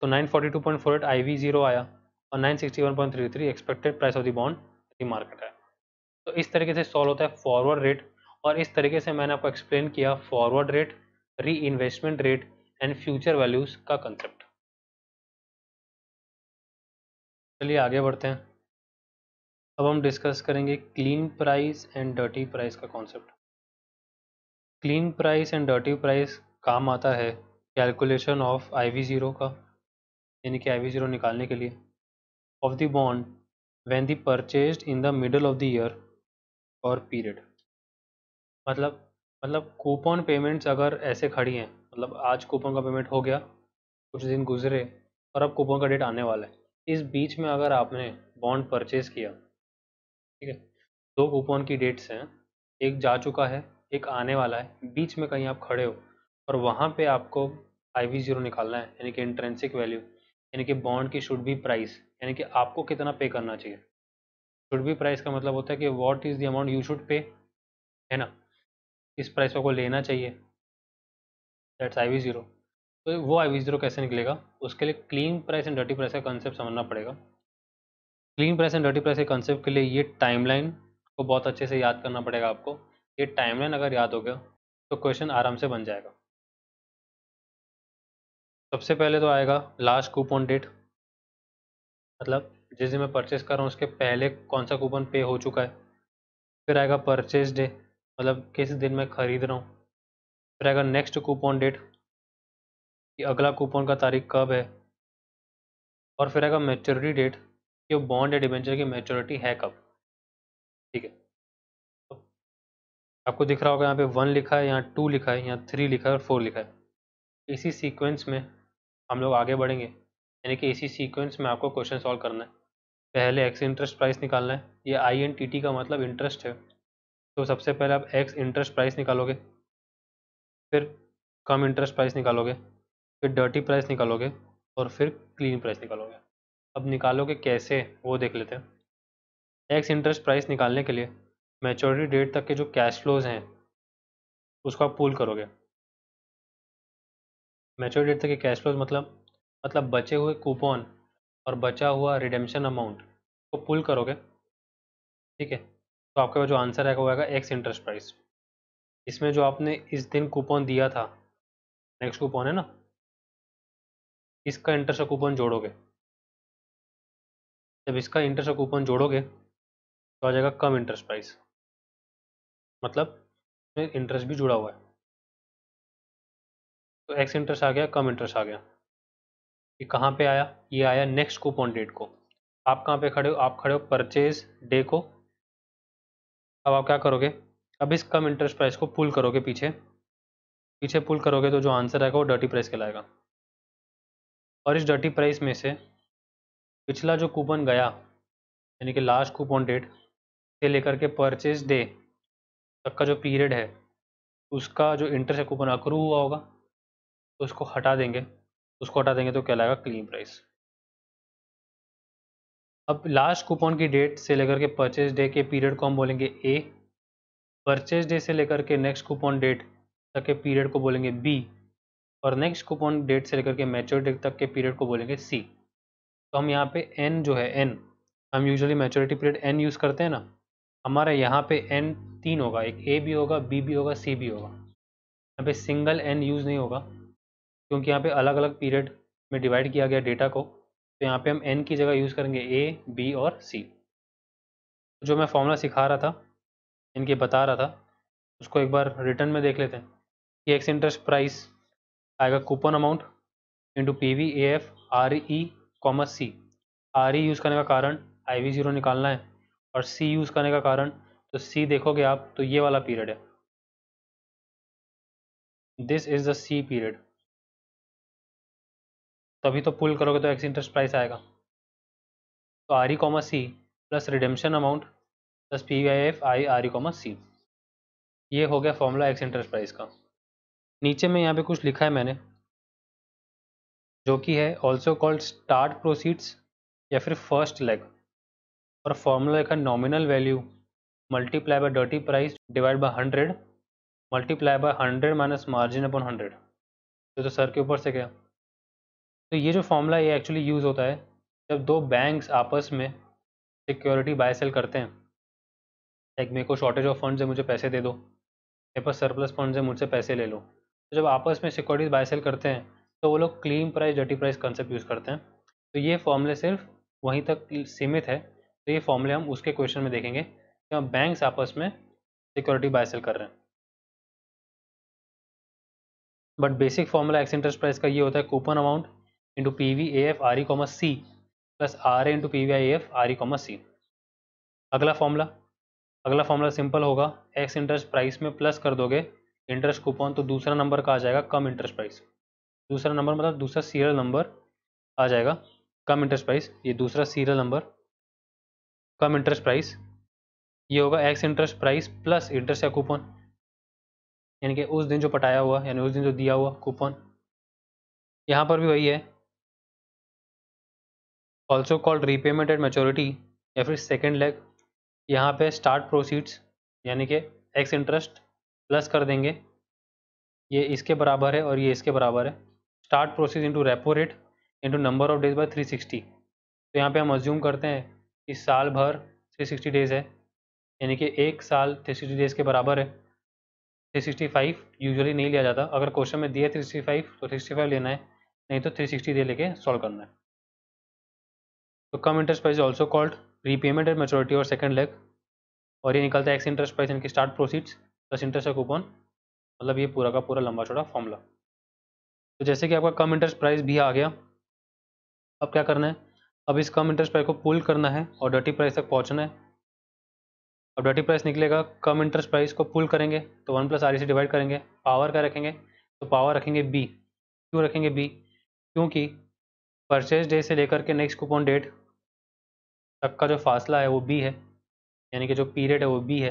तो nine forty two point four eight I V zero आया और nine sixty one point three three expected price of the bond the market है तो इस तरीके से सॉल्व होता है फॉरवर्ड रेट और इस तरीके से मैंने आपको एक्सप्लेन किया forward rate reinvestment rate and future values का कंसेप्ट चलिए आगे बढ़ते हैं अब हम डिस्कस करेंगे clean price and dirty price का concept clean price and dirty price काम आता है calculation of I V zero का यानी कि आई वी ज़ीरो निकालने के लिए of the bond when the purchase in the middle of the year और पीरियड मतलब मतलब कूपन पेमेंट्स अगर ऐसे खड़ी हैं मतलब आज कूपन का पेमेंट हो गया कुछ दिन गुजरे और अब कूपन का डेट आने वाला है इस बीच में अगर आपने बॉन्ड परचेज किया ठीक है दो कूपन की डेट्स हैं एक जा चुका है एक आने वाला है बीच में कहीं आप खड़े हो और वहाँ पे आपको आई वी जीरो निकालना है यानी कि इंट्रेंसिक वैल्यू यानी कि बॉन्ड की शुड बी प्राइस यानी कि आपको कितना पे करना चाहिए शुड बी प्राइस का मतलब होता है कि what is the amount you should pay है ना इस प्राइस को लेना चाहिए दैट्स आई वी जीरो तो वो आई वी कैसे निकलेगा उसके लिए clean price and dirty price का कंसेप्ट समझना पड़ेगा clean price and dirty price के कंसेप्ट के लिए ये टाइमलाइन को बहुत अच्छे से याद करना पड़ेगा आपको ये टाइमलाइन अगर याद हो गया तो क्वेश्चन आराम से बन जाएगा सबसे पहले तो आएगा लास्ट कूपन डेट मतलब जिस दिन मैं परचेस कर रहा हूँ उसके पहले कौन सा कूपन पे हो चुका है फिर आएगा परचेज डे मतलब किस दिन मैं ख़रीद रहा हूँ फिर आएगा नेक्स्ट कूपन डेट कि अगला कूपन का तारीख कब है और फिर आएगा मेच्योरिटी डेट कि बॉन्ड या डिबेंचर की मेच्योरिटी है कब ठीक है तो आपको दिख रहा होगा यहाँ पे वन लिखा है यहाँ टू लिखा है यहाँ थ्री लिखा है और फोर लिखा है इसी सीक्वेंस में हम लोग आगे बढ़ेंगे यानी कि इसी सीक्वेंस में आपको क्वेश्चन सॉल्व करना है पहले एक्स इंटरेस्ट प्राइस निकालना है ये आई एन टी टी का मतलब इंटरेस्ट है तो सबसे पहले आप एक्स इंटरेस्ट प्राइस निकालोगे फिर कम इंटरेस्ट प्राइस निकालोगे फिर डर्टी प्राइस निकालोगे और फिर क्लीन प्राइस निकालोगे अब निकालोगे कैसे वो देख लेते हैं एक्स इंटरेस्ट प्राइस निकालने के लिए मेचोरिटी डेट तक के जो कैश फ्लोज हैं उसको आप पुल करोगे मेचोरिटी डेट तक के कैश फ्लोज मतलब मतलब बचे हुए कूपन और बचा हुआ रिडेम्शन अमाउंट को पुल करोगे ठीक है तो आपके पास जो आंसर आएगा वो आएगा एक्स इंटरेस्ट प्राइस इसमें जो आपने इस दिन कूपन दिया था नेक्स्ट कूपन है ना इसका इंटरेस्ट कूपन जोड़ोगे जब इसका इंटरेस्ट कूपन जोड़ोगे तो आ जाएगा कम इंटरेस्ट प्राइस मतलब इसमें इंटरेस्ट भी जुड़ा हुआ है तो एक्स इंटरेस्ट आ गया कम इंटरेस्ट आ गया ये कहाँ पे आया ये आया नेक्स्ट कूपन डेट को आप कहाँ पे खड़े हो आप खड़े हो परचेज डे को अब आप क्या करोगे अब इस कम इंटरेस्ट प्राइस को पुल करोगे पीछे पीछे पुल करोगे तो जो आंसर आएगा वो डर्टी प्राइस कहलाएगा और इस डर्टी प्राइस में से पिछला जो कूपन गया यानी कि लास्ट कूपन डेट से लेकर के परचेज डे तक का जो पीरियड है उसका जो इंटरेस्ट है कूपन अक्रू हुआ होगा तो उसको हटा देंगे उसको हटा देंगे तो क्या लगेगा क्लीन प्राइस अब लास्ट कूपन की डेट से लेकर के परचेज डे के पीरियड को हम बोलेंगे ए परचेज डे से लेकर के नेक्स्ट कूपन डेट तक के पीरियड को बोलेंगे बी और नेक्स्ट कूपन डेट से लेकर के मैच्योर डेट तक के पीरियड को बोलेंगे सी तो हम यहाँ पे एन जो है एन हम usually maturity period n use करते हैं ना हमारे यहाँ पे एन तीन होगा एक ए भी होगा बी भी होगा सी भी होगा यहाँ पे सिंगल एन यूज़ नहीं होगा क्योंकि यहाँ पे अलग अलग पीरियड में डिवाइड किया गया डेटा को तो यहाँ पे हम एन की जगह यूज़ करेंगे ए बी और सी जो मैं फॉर्मूला सिखा रहा था इनके बता रहा था उसको एक बार रिटर्न में देख लेते हैं कि एक्स इंटरेस्ट प्राइस आएगा coupon amount into P V A F R E comma C R E use करने का कारण आई वी ज़ीरो निकालना है और सी यूज़ करने का कारण तो सी देखोगे आप तो ये वाला पीरियड है this is the C period तभी तो पुल करोगे तो एक्स इंटरेस्ट प्राइस आएगा तो R E comma C plus redemption amount plus P V I F I R E comma C ये हो गया फॉर्मूला एक्स इंटरेस्ट प्राइस का नीचे में यहाँ पे कुछ लिखा है मैंने जो कि है ऑल्सो कॉल्ड स्टार्ट प्रोसीड्स या फिर फर्स्ट लेग और फॉर्मूला लिखा nominal value multiply by dirty price divide by hundred multiply by hundred minus margin upon hundred जो तो सर के ऊपर से क्या तो ये जो फॉर्मूला ये एक्चुअली यूज़ होता है जब दो बैंक्स आपस में सिक्योरिटी बाय सेल करते हैं लाइक मेरे को शॉर्टेज ऑफ फंड्स है मुझे पैसे दे दो मेरे पास सरप्लस फंड्स है मुझसे पैसे ले लो तो जब आपस में सिक्योरिटीज बाय सेल करते हैं तो वो लोग क्लीन प्राइस डटी प्राइस कॉन्सेप्ट यूज़ करते हैं तो ये फॉर्मूले सिर्फ वहीं तक सीमित है तो ये फॉर्मूले हम उसके क्वेश्चन में देखेंगे कि हम बैंक्स आपस में सिक्योरिटी बाय सेल कर रहे हैं but basic formula ex interest price का ये होता है coupon amount into P V A F R E comma C plus R A into P V I F R E comma C अगला formula अगला formula simple होगा ex interest price में plus कर दोगे इंटरेस्ट कूपन तो दूसरा number का आ जाएगा कम इंटरेस्ट प्राइस दूसरा नंबर मतलब दूसरा सीरियल नंबर आ जाएगा कम इंटरेस्ट प्राइस ये दूसरा serial number cum interest price ये होगा ex interest price plus interest या कूपन यानी कि उस दिन जो पटाया हुआ यानी उस दिन जो दिया हुआ कूपन यहाँ पर भी वही है also called repayment at maturity या फिर सेकेंड लेग यहाँ पे स्टार्ट प्रोसीड्स यानी कि एक्स इंटरेस्ट प्लस कर देंगे ये इसके बराबर है और ये इसके बराबर है start process into repo rate into number of days by 360 तो यहाँ पे हम अज्यूम करते हैं कि साल भर 360 डेज है यानी कि एक साल 360 डेज के बराबर है 365 यूजली नहीं लिया जाता अगर क्वेश्चन में दिया फाइव तो फाइव लेना है नहीं तो सिक्सटी दे लेके सॉल्व करना है तो cum interest price also called repayment at maturity और सेकेंड लेग और ये निकलता है एक्स इंटरेस्ट प्राइस यानी कि स्टार्ट प्रोसीड्स प्लस इंटरेस्ट का कूपन मतलब ये पूरा का पूरा लंबा छोटा फॉर्मूला तो जैसे कि आपका कम इंटरेस्ट प्राइस भी आ गया अब क्या करना है अब इस कम इंटरेस्ट प्राइस को पुल करना है और डर्टी प्राइस तक पहुंचना है अब डर्टी प्राइस निकलेगा कम इंटरेस्ट प्राइस को पुल करेंगे तो वन प्लस आर से डिवाइड करेंगे पावर का रखेंगे तो पावर रखेंगे बी क्यों रखेंगे बी क्योंकि परचेज डे से लेकर के नेक्स्ट कूपन डेट तक का जो फासला है वो बी है यानी कि जो पीरियड है वो बी है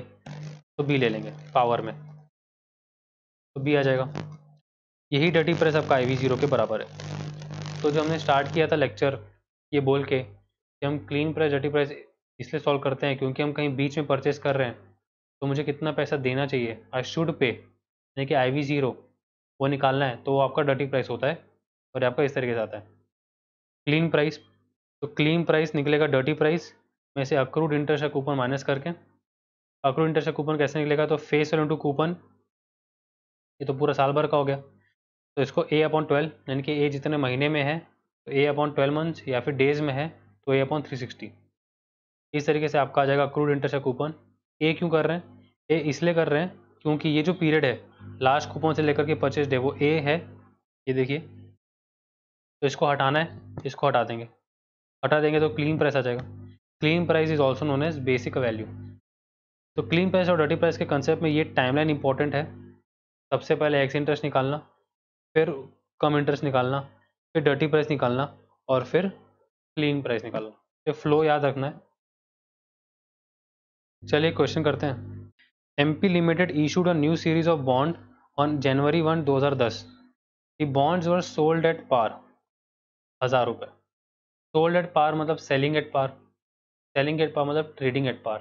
तो बी ले लेंगे पावर में तो बी आ जाएगा यही डटी प्रेस आपका आई वी ज़ीरो के बराबर है तो जो हमने स्टार्ट किया था लेक्चर ये बोल के कि हम क्लीन प्राइस डटी प्राइस इसलिए सॉल्व करते हैं क्योंकि हम कहीं बीच में परचेस कर रहे हैं तो मुझे कितना पैसा देना चाहिए आई शुड पे यानी कि आई वी ज़ीरो वो निकालना है तो वो आपका डटी प्राइस होता है और आपका इस तरीके से आता है क्लीन प्राइस तो क्लीन प्राइस निकलेगा डर्टी प्राइस मैं इसे अक्रूड इंटरेस्ट का कूपन माइनस करके अक्रूड इंटरेस्ट का कूपन कैसे निकलेगा तो फेस वैल्यू टू कूपन ये तो पूरा साल भर का हो गया तो इसको ए अपॉन ट्वेल्व यानी कि ए जितने महीने में है तो ए अपॉन ट्वेल्व मंथ्स या फिर डेज में है तो ए अपॉन थ्री सिक्सटी इस तरीके से आपका आ जाएगा अक्रूड इंटरेस्ट का कूपन ए क्यों कर रहे हैं ए इसलिए कर रहे हैं क्योंकि ये जो पीरियड है लास्ट कूपन से लेकर के परचेज डे वो ए है ये देखिए तो इसको हटाना है इसको हटा देंगे हटा देंगे तो क्लीन प्रेस आ जाएगा clean price is also known as basic value तो क्लीन प्राइस और डर्टी प्राइस के कंसेप्ट में ये टाइमलाइन इंपॉर्टेंट है सबसे पहले एक्स इंटरेस्ट निकालना फिर कम इंटरेस्ट निकालना फिर डर्टी प्राइस निकालना और फिर क्लीन प्राइस निकालना ये फ्लो याद रखना है चलिए क्वेश्चन करते हैं M P limited issued a new series of bond on January one दो हज़ार दस the bonds were sold at par हज़ार रुपये सोल्ड एट पार मतलब selling at par selling at par मतलब ट्रेडिंग एट पार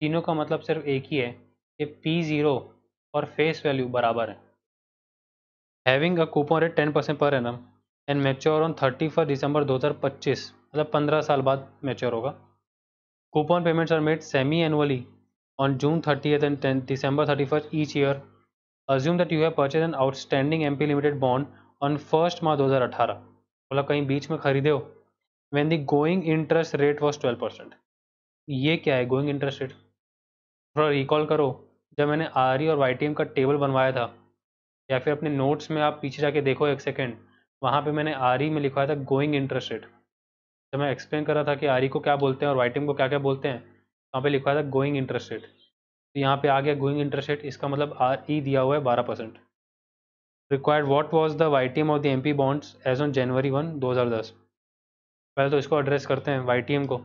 तीनों का मतलब सिर्फ एक ही है कि पी ज़ीरो और फेस वैल्यू बराबर है having a coupon rate ten percent per annum and mature on thirty first December दो हज़ार पच्चीस मतलब पंद्रह साल बाद मेच्योर होगा coupon payments are made semi annually and December thirty first each year assume that you have purchase an outstanding M P limited bond on first March दो हज़ार अठारह मतलब कहीं बीच में खरीदे हो when the going interest rate was 12% ये क्या है गोइंग इंटरेस्ट रेट थोड़ा रिकॉल करो जब मैंने आर e और वाई का टेबल बनवाया था या फिर अपने नोट्स में आप पीछे जाके देखो एक सेकेंड वहाँ पे मैंने आर e में लिखवाया था गोइंग इंटरेस्ट रेट जब मैं एक्सप्लेन कर रहा था कि आर e को क्या बोलते हैं और वाई को क्या क्या बोलते हैं वहाँ पे लिखवाया था गोइंग इंटरेस्ट रेट तो यहाँ पे आ गया गोइंग इंटरेस्ट रेट इसका मतलब आर ई दिया हुआ है बारह percent required what was the Y T M of the M P bonds as on January one दो हज़ार दस पहले तो इसको एड्रेस करते हैं वाई को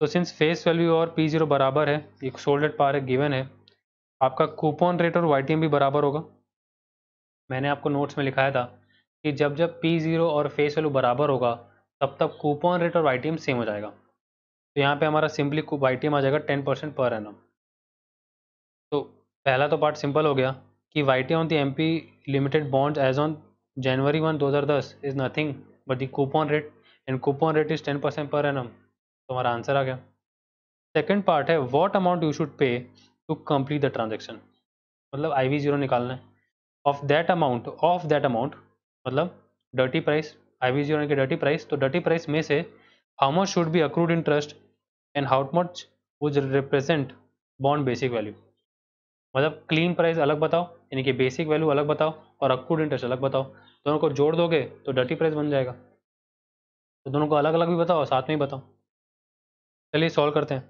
तो सिंस फेस वैल्यू और पी जीरो बराबर है एक सोल्डेड पार है गिवन है आपका कूपन रेट और वाई भी बराबर होगा मैंने आपको नोट्स में लिखाया था कि जब जब पी जीरो और फेस वैल्यू बराबर होगा तब तब कूपन रेट और वाई सेम हो जाएगा तो यहाँ पे हमारा सिंपली वाई आ जाएगा टेन परसेंट पर एनम तो पहला तो पार्ट सिंपल हो गया कि Y T on the M P limited bonds as on January one दो हज़ार दस is nothing but the coupon rate and coupon rate is ten percent per तो तुम्हारा आंसर आ गया सेकेंड पार्ट है what amount you should pay to complete the transaction मतलब I V zero निकालना है of that amount of that amount मतलब dirty price I V zero dirty price तो डर्टी प्राइस में से how much should be accrued interest and how much was represent bond basic value मतलब clean price अलग बताओ यानी कि basic value अलग बताओ और अक्रूड इंटरेस्ट अलग बताओ दोनों को जोड़ दोगे तो डर्टी प्राइस बन जाएगा तो दोनों को अलग अलग भी बताओ साथ में ही बताओ चलिए सॉल्व करते हैं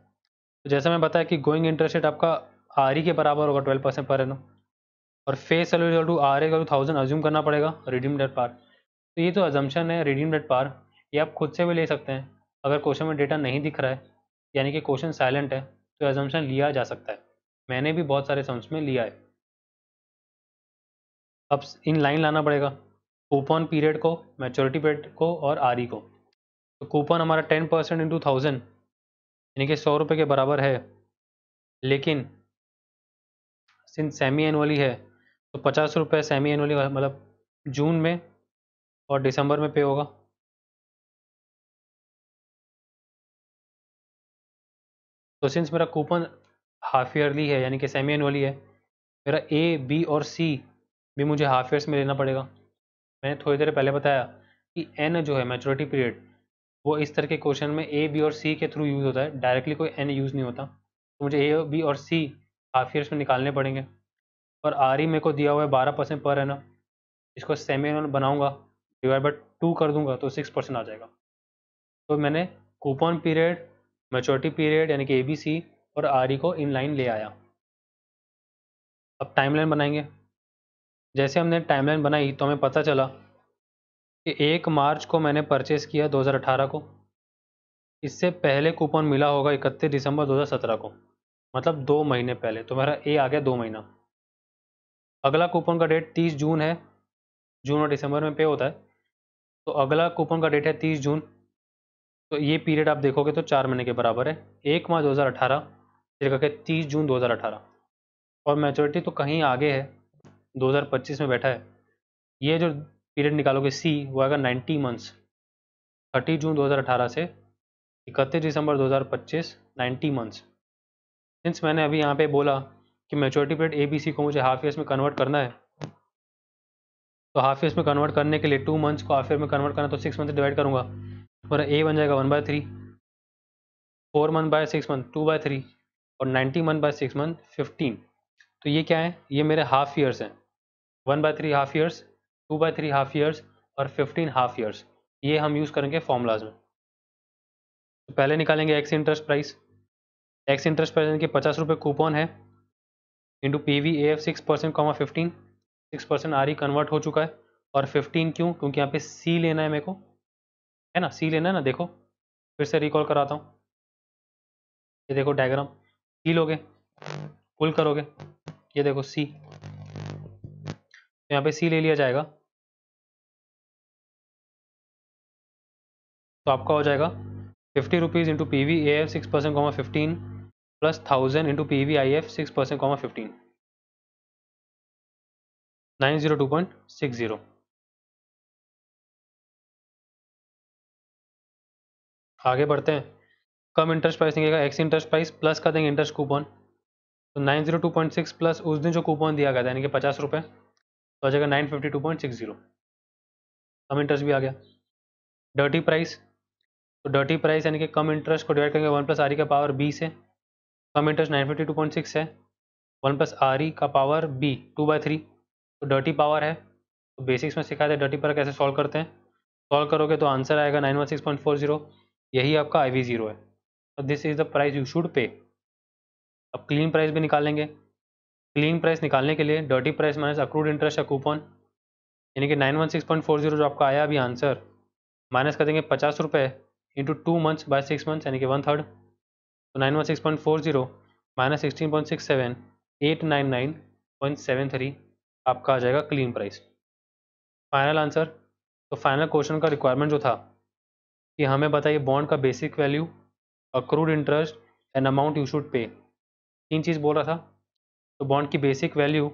तो जैसे मैं बताया कि गोइंग इंटरेस्ट रेट आपका आर e के बराबर होगा ट्वेल्व परसेंट पर एनम और face salary to R A का थाउजेंड अज्यूम करना पड़ेगा रिडीम डेट पार तो ये जो तो अजम्पन है रिडीम डेट पार ये आप खुद से भी ले सकते हैं अगर क्वेश्चन में डेटा नहीं दिख रहा है यानी कि क्वेश्चन साइलेंट है तो एजम्पन लिया जा सकता है मैंने भी बहुत सारे सम्स में लिया है अब इन लाइन लाना पड़ेगा कूपन पीरियड को मेचोरिटी पीरियड को और आर e को तो कूपन हमारा टेन परसेंट इंटू थाउजेंड यानी कि सौ रुपये के बराबर है लेकिन सिंस सेमी एनुअली है तो पचास रुपये सेमी एनुअली मतलब जून में और दिसंबर में पे होगा तो सिंस मेरा कूपन हाफ ईयरली है यानी कि सेमी एनुअली है मेरा ए बी और सी भी मुझे हाफ ईयर्स में लेना पड़ेगा मैंने थोड़ी देर पहले बताया कि एन जो है मेचोरिटी पीरियड वो इस तरह के क्वेश्चन में ए बी और सी के थ्रू यूज़ होता है डायरेक्टली कोई एन यूज़ नहीं होता तो मुझे ए बी और सी हाफ इसमें निकालने पड़ेंगे और आर ई मेरे को दिया हुआ है बारह परसेंट पर है ना इसको सेमी एनुअल बनाऊंगा डिवाइड बाई टू कर दूंगा तो सिक्स परसेंट आ जाएगा तो मैंने कूपन पीरियड मेचोरिटी पीरियड यानी कि ए बी सी और आर ई e को इन लाइन ले आया अब टाइमलाइन बनाएंगे जैसे हमने टाइमलाइन बनाई तो हमें पता चला एक मार्च को मैंने परचेस किया 2018 को इससे पहले कूपन मिला होगा इकतीस दिसंबर 2017 को मतलब दो महीने पहले तो मेरा ए आ गया दो महीना अगला कूपन का डेट 30 जून है जून और दिसंबर में पे होता है तो अगला कूपन का डेट है 30 जून तो ये पीरियड आप देखोगे तो चार महीने के बराबर है एक मार्च दो हज़ार अठारह तीस जून दो और मेचोरिटी तो कहीं आगे है 2025 में बैठा है ये जो पीरियड निकालोगे सी वो आएगा नाइन्टी मंथ्स थर्टी जून 2018 से इकतीस दिसंबर 2025 90 मंथ्स सिंस मैंने अभी यहाँ पे बोला कि maturity period A B C को मुझे हाफ ईयर्स में कन्वर्ट करना है तो हाफ ईयर्स में कन्वर्ट करने के लिए टू मंथ्स को हाफ ईयर में कन्वर्ट करना तो सिक्स मंथ डिवाइड करूँगा मेरा ए बन जाएगा one by three four month by six month two by three और ninety month by six month fifteen तो ये क्या है ये मेरे हाफ ईयर्स हैं one by three half years two by three half years और फिफ्टीन हाफ ईयर्स ये हम यूज़ करेंगे फॉर्मूलाज में तो पहले निकालेंगे ex interest price ex interest price यानी पचास रुपये कूपन है into P V A F six percent comma fifteen six percent R E convert हो चुका है और फिफ्टीन क्यों क्योंकि यहाँ पे सी लेना है मेरे को है ना सी लेना है ना देखो फिर से रिकॉल कराता हूँ ये देखो डायग्राम सी लोगे कुल करोगे ये देखो सी तो यहाँ पे सी ले लिया जाएगा तो आपका हो जाएगा fifty rupees into P V A F six percent comma fifteen plus thousand into P V I F six percent comma fifteen nine zero two point six zero आगे बढ़ते हैं कम इंटरेस्ट प्राइस देंगे ex interest price plus का देंगे interest coupon तो nine zero two point six plus उस दिन जो कूपन दिया गया था यानी कि पचास रुपये तो आ जाएगा nine fifty two point six zero cum interest भी आ गया डर्टी प्राइस तो डर्टी प्राइस यानी कि कम इंटरेस्ट को डिवाइड करेंगे वन प्लस आर का पावर बी से cum interest nine fifty two point six है वन प्लस आर का power B two by three तो डर्टी पावर है तो बेसिक्स में सिखाया था डर्टी पावर कैसे सॉल्व करते हैं सॉल्व करोगे तो आंसर आएगा nine one six point four zero यही आपका आई वी जीरो है तो this is the price you should pay अब क्लीन प्राइस भी निकालेंगे क्लीन प्राइस निकालने के लिए dirty price minus accrued interest या कूपन यानी कि nine one six point four zero जो आपका आया अभी आंसर माइनस कर देंगे पचास रुपये into two months by six months यानी कि वन थर्ड तो nine one six point four zero minus sixteen point six seven eight nine nine point seven three आपका आ जाएगा क्लीन प्राइस फाइनल आंसर तो फाइनल क्वेश्चन का requirement जो था कि हमें बताइए बॉन्ड का basic value accrued interest and amount you should pay तीन चीज़ बोल रहा था तो बॉन्ड की बेसिक वैल्यू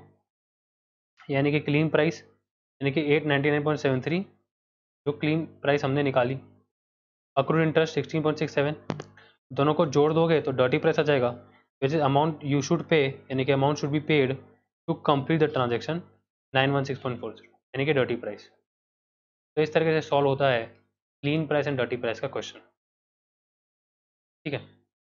यानी कि क्लीन प्राइस यानी कि eight ninety nine point seven three जो क्लीन प्राइस हमने निकाली अक्रूड इंटरेस्ट 16.67 दोनों को जोड़ दोगे तो डर्टी प्राइस आ जाएगा which is amount you should pay यानी कि amount should be paid to complete the transaction nine one six point four zero यानी कि डर्टी प्राइस तो इस तरीके से सॉल्व होता है clean price and dirty price का क्वेश्चन ठीक है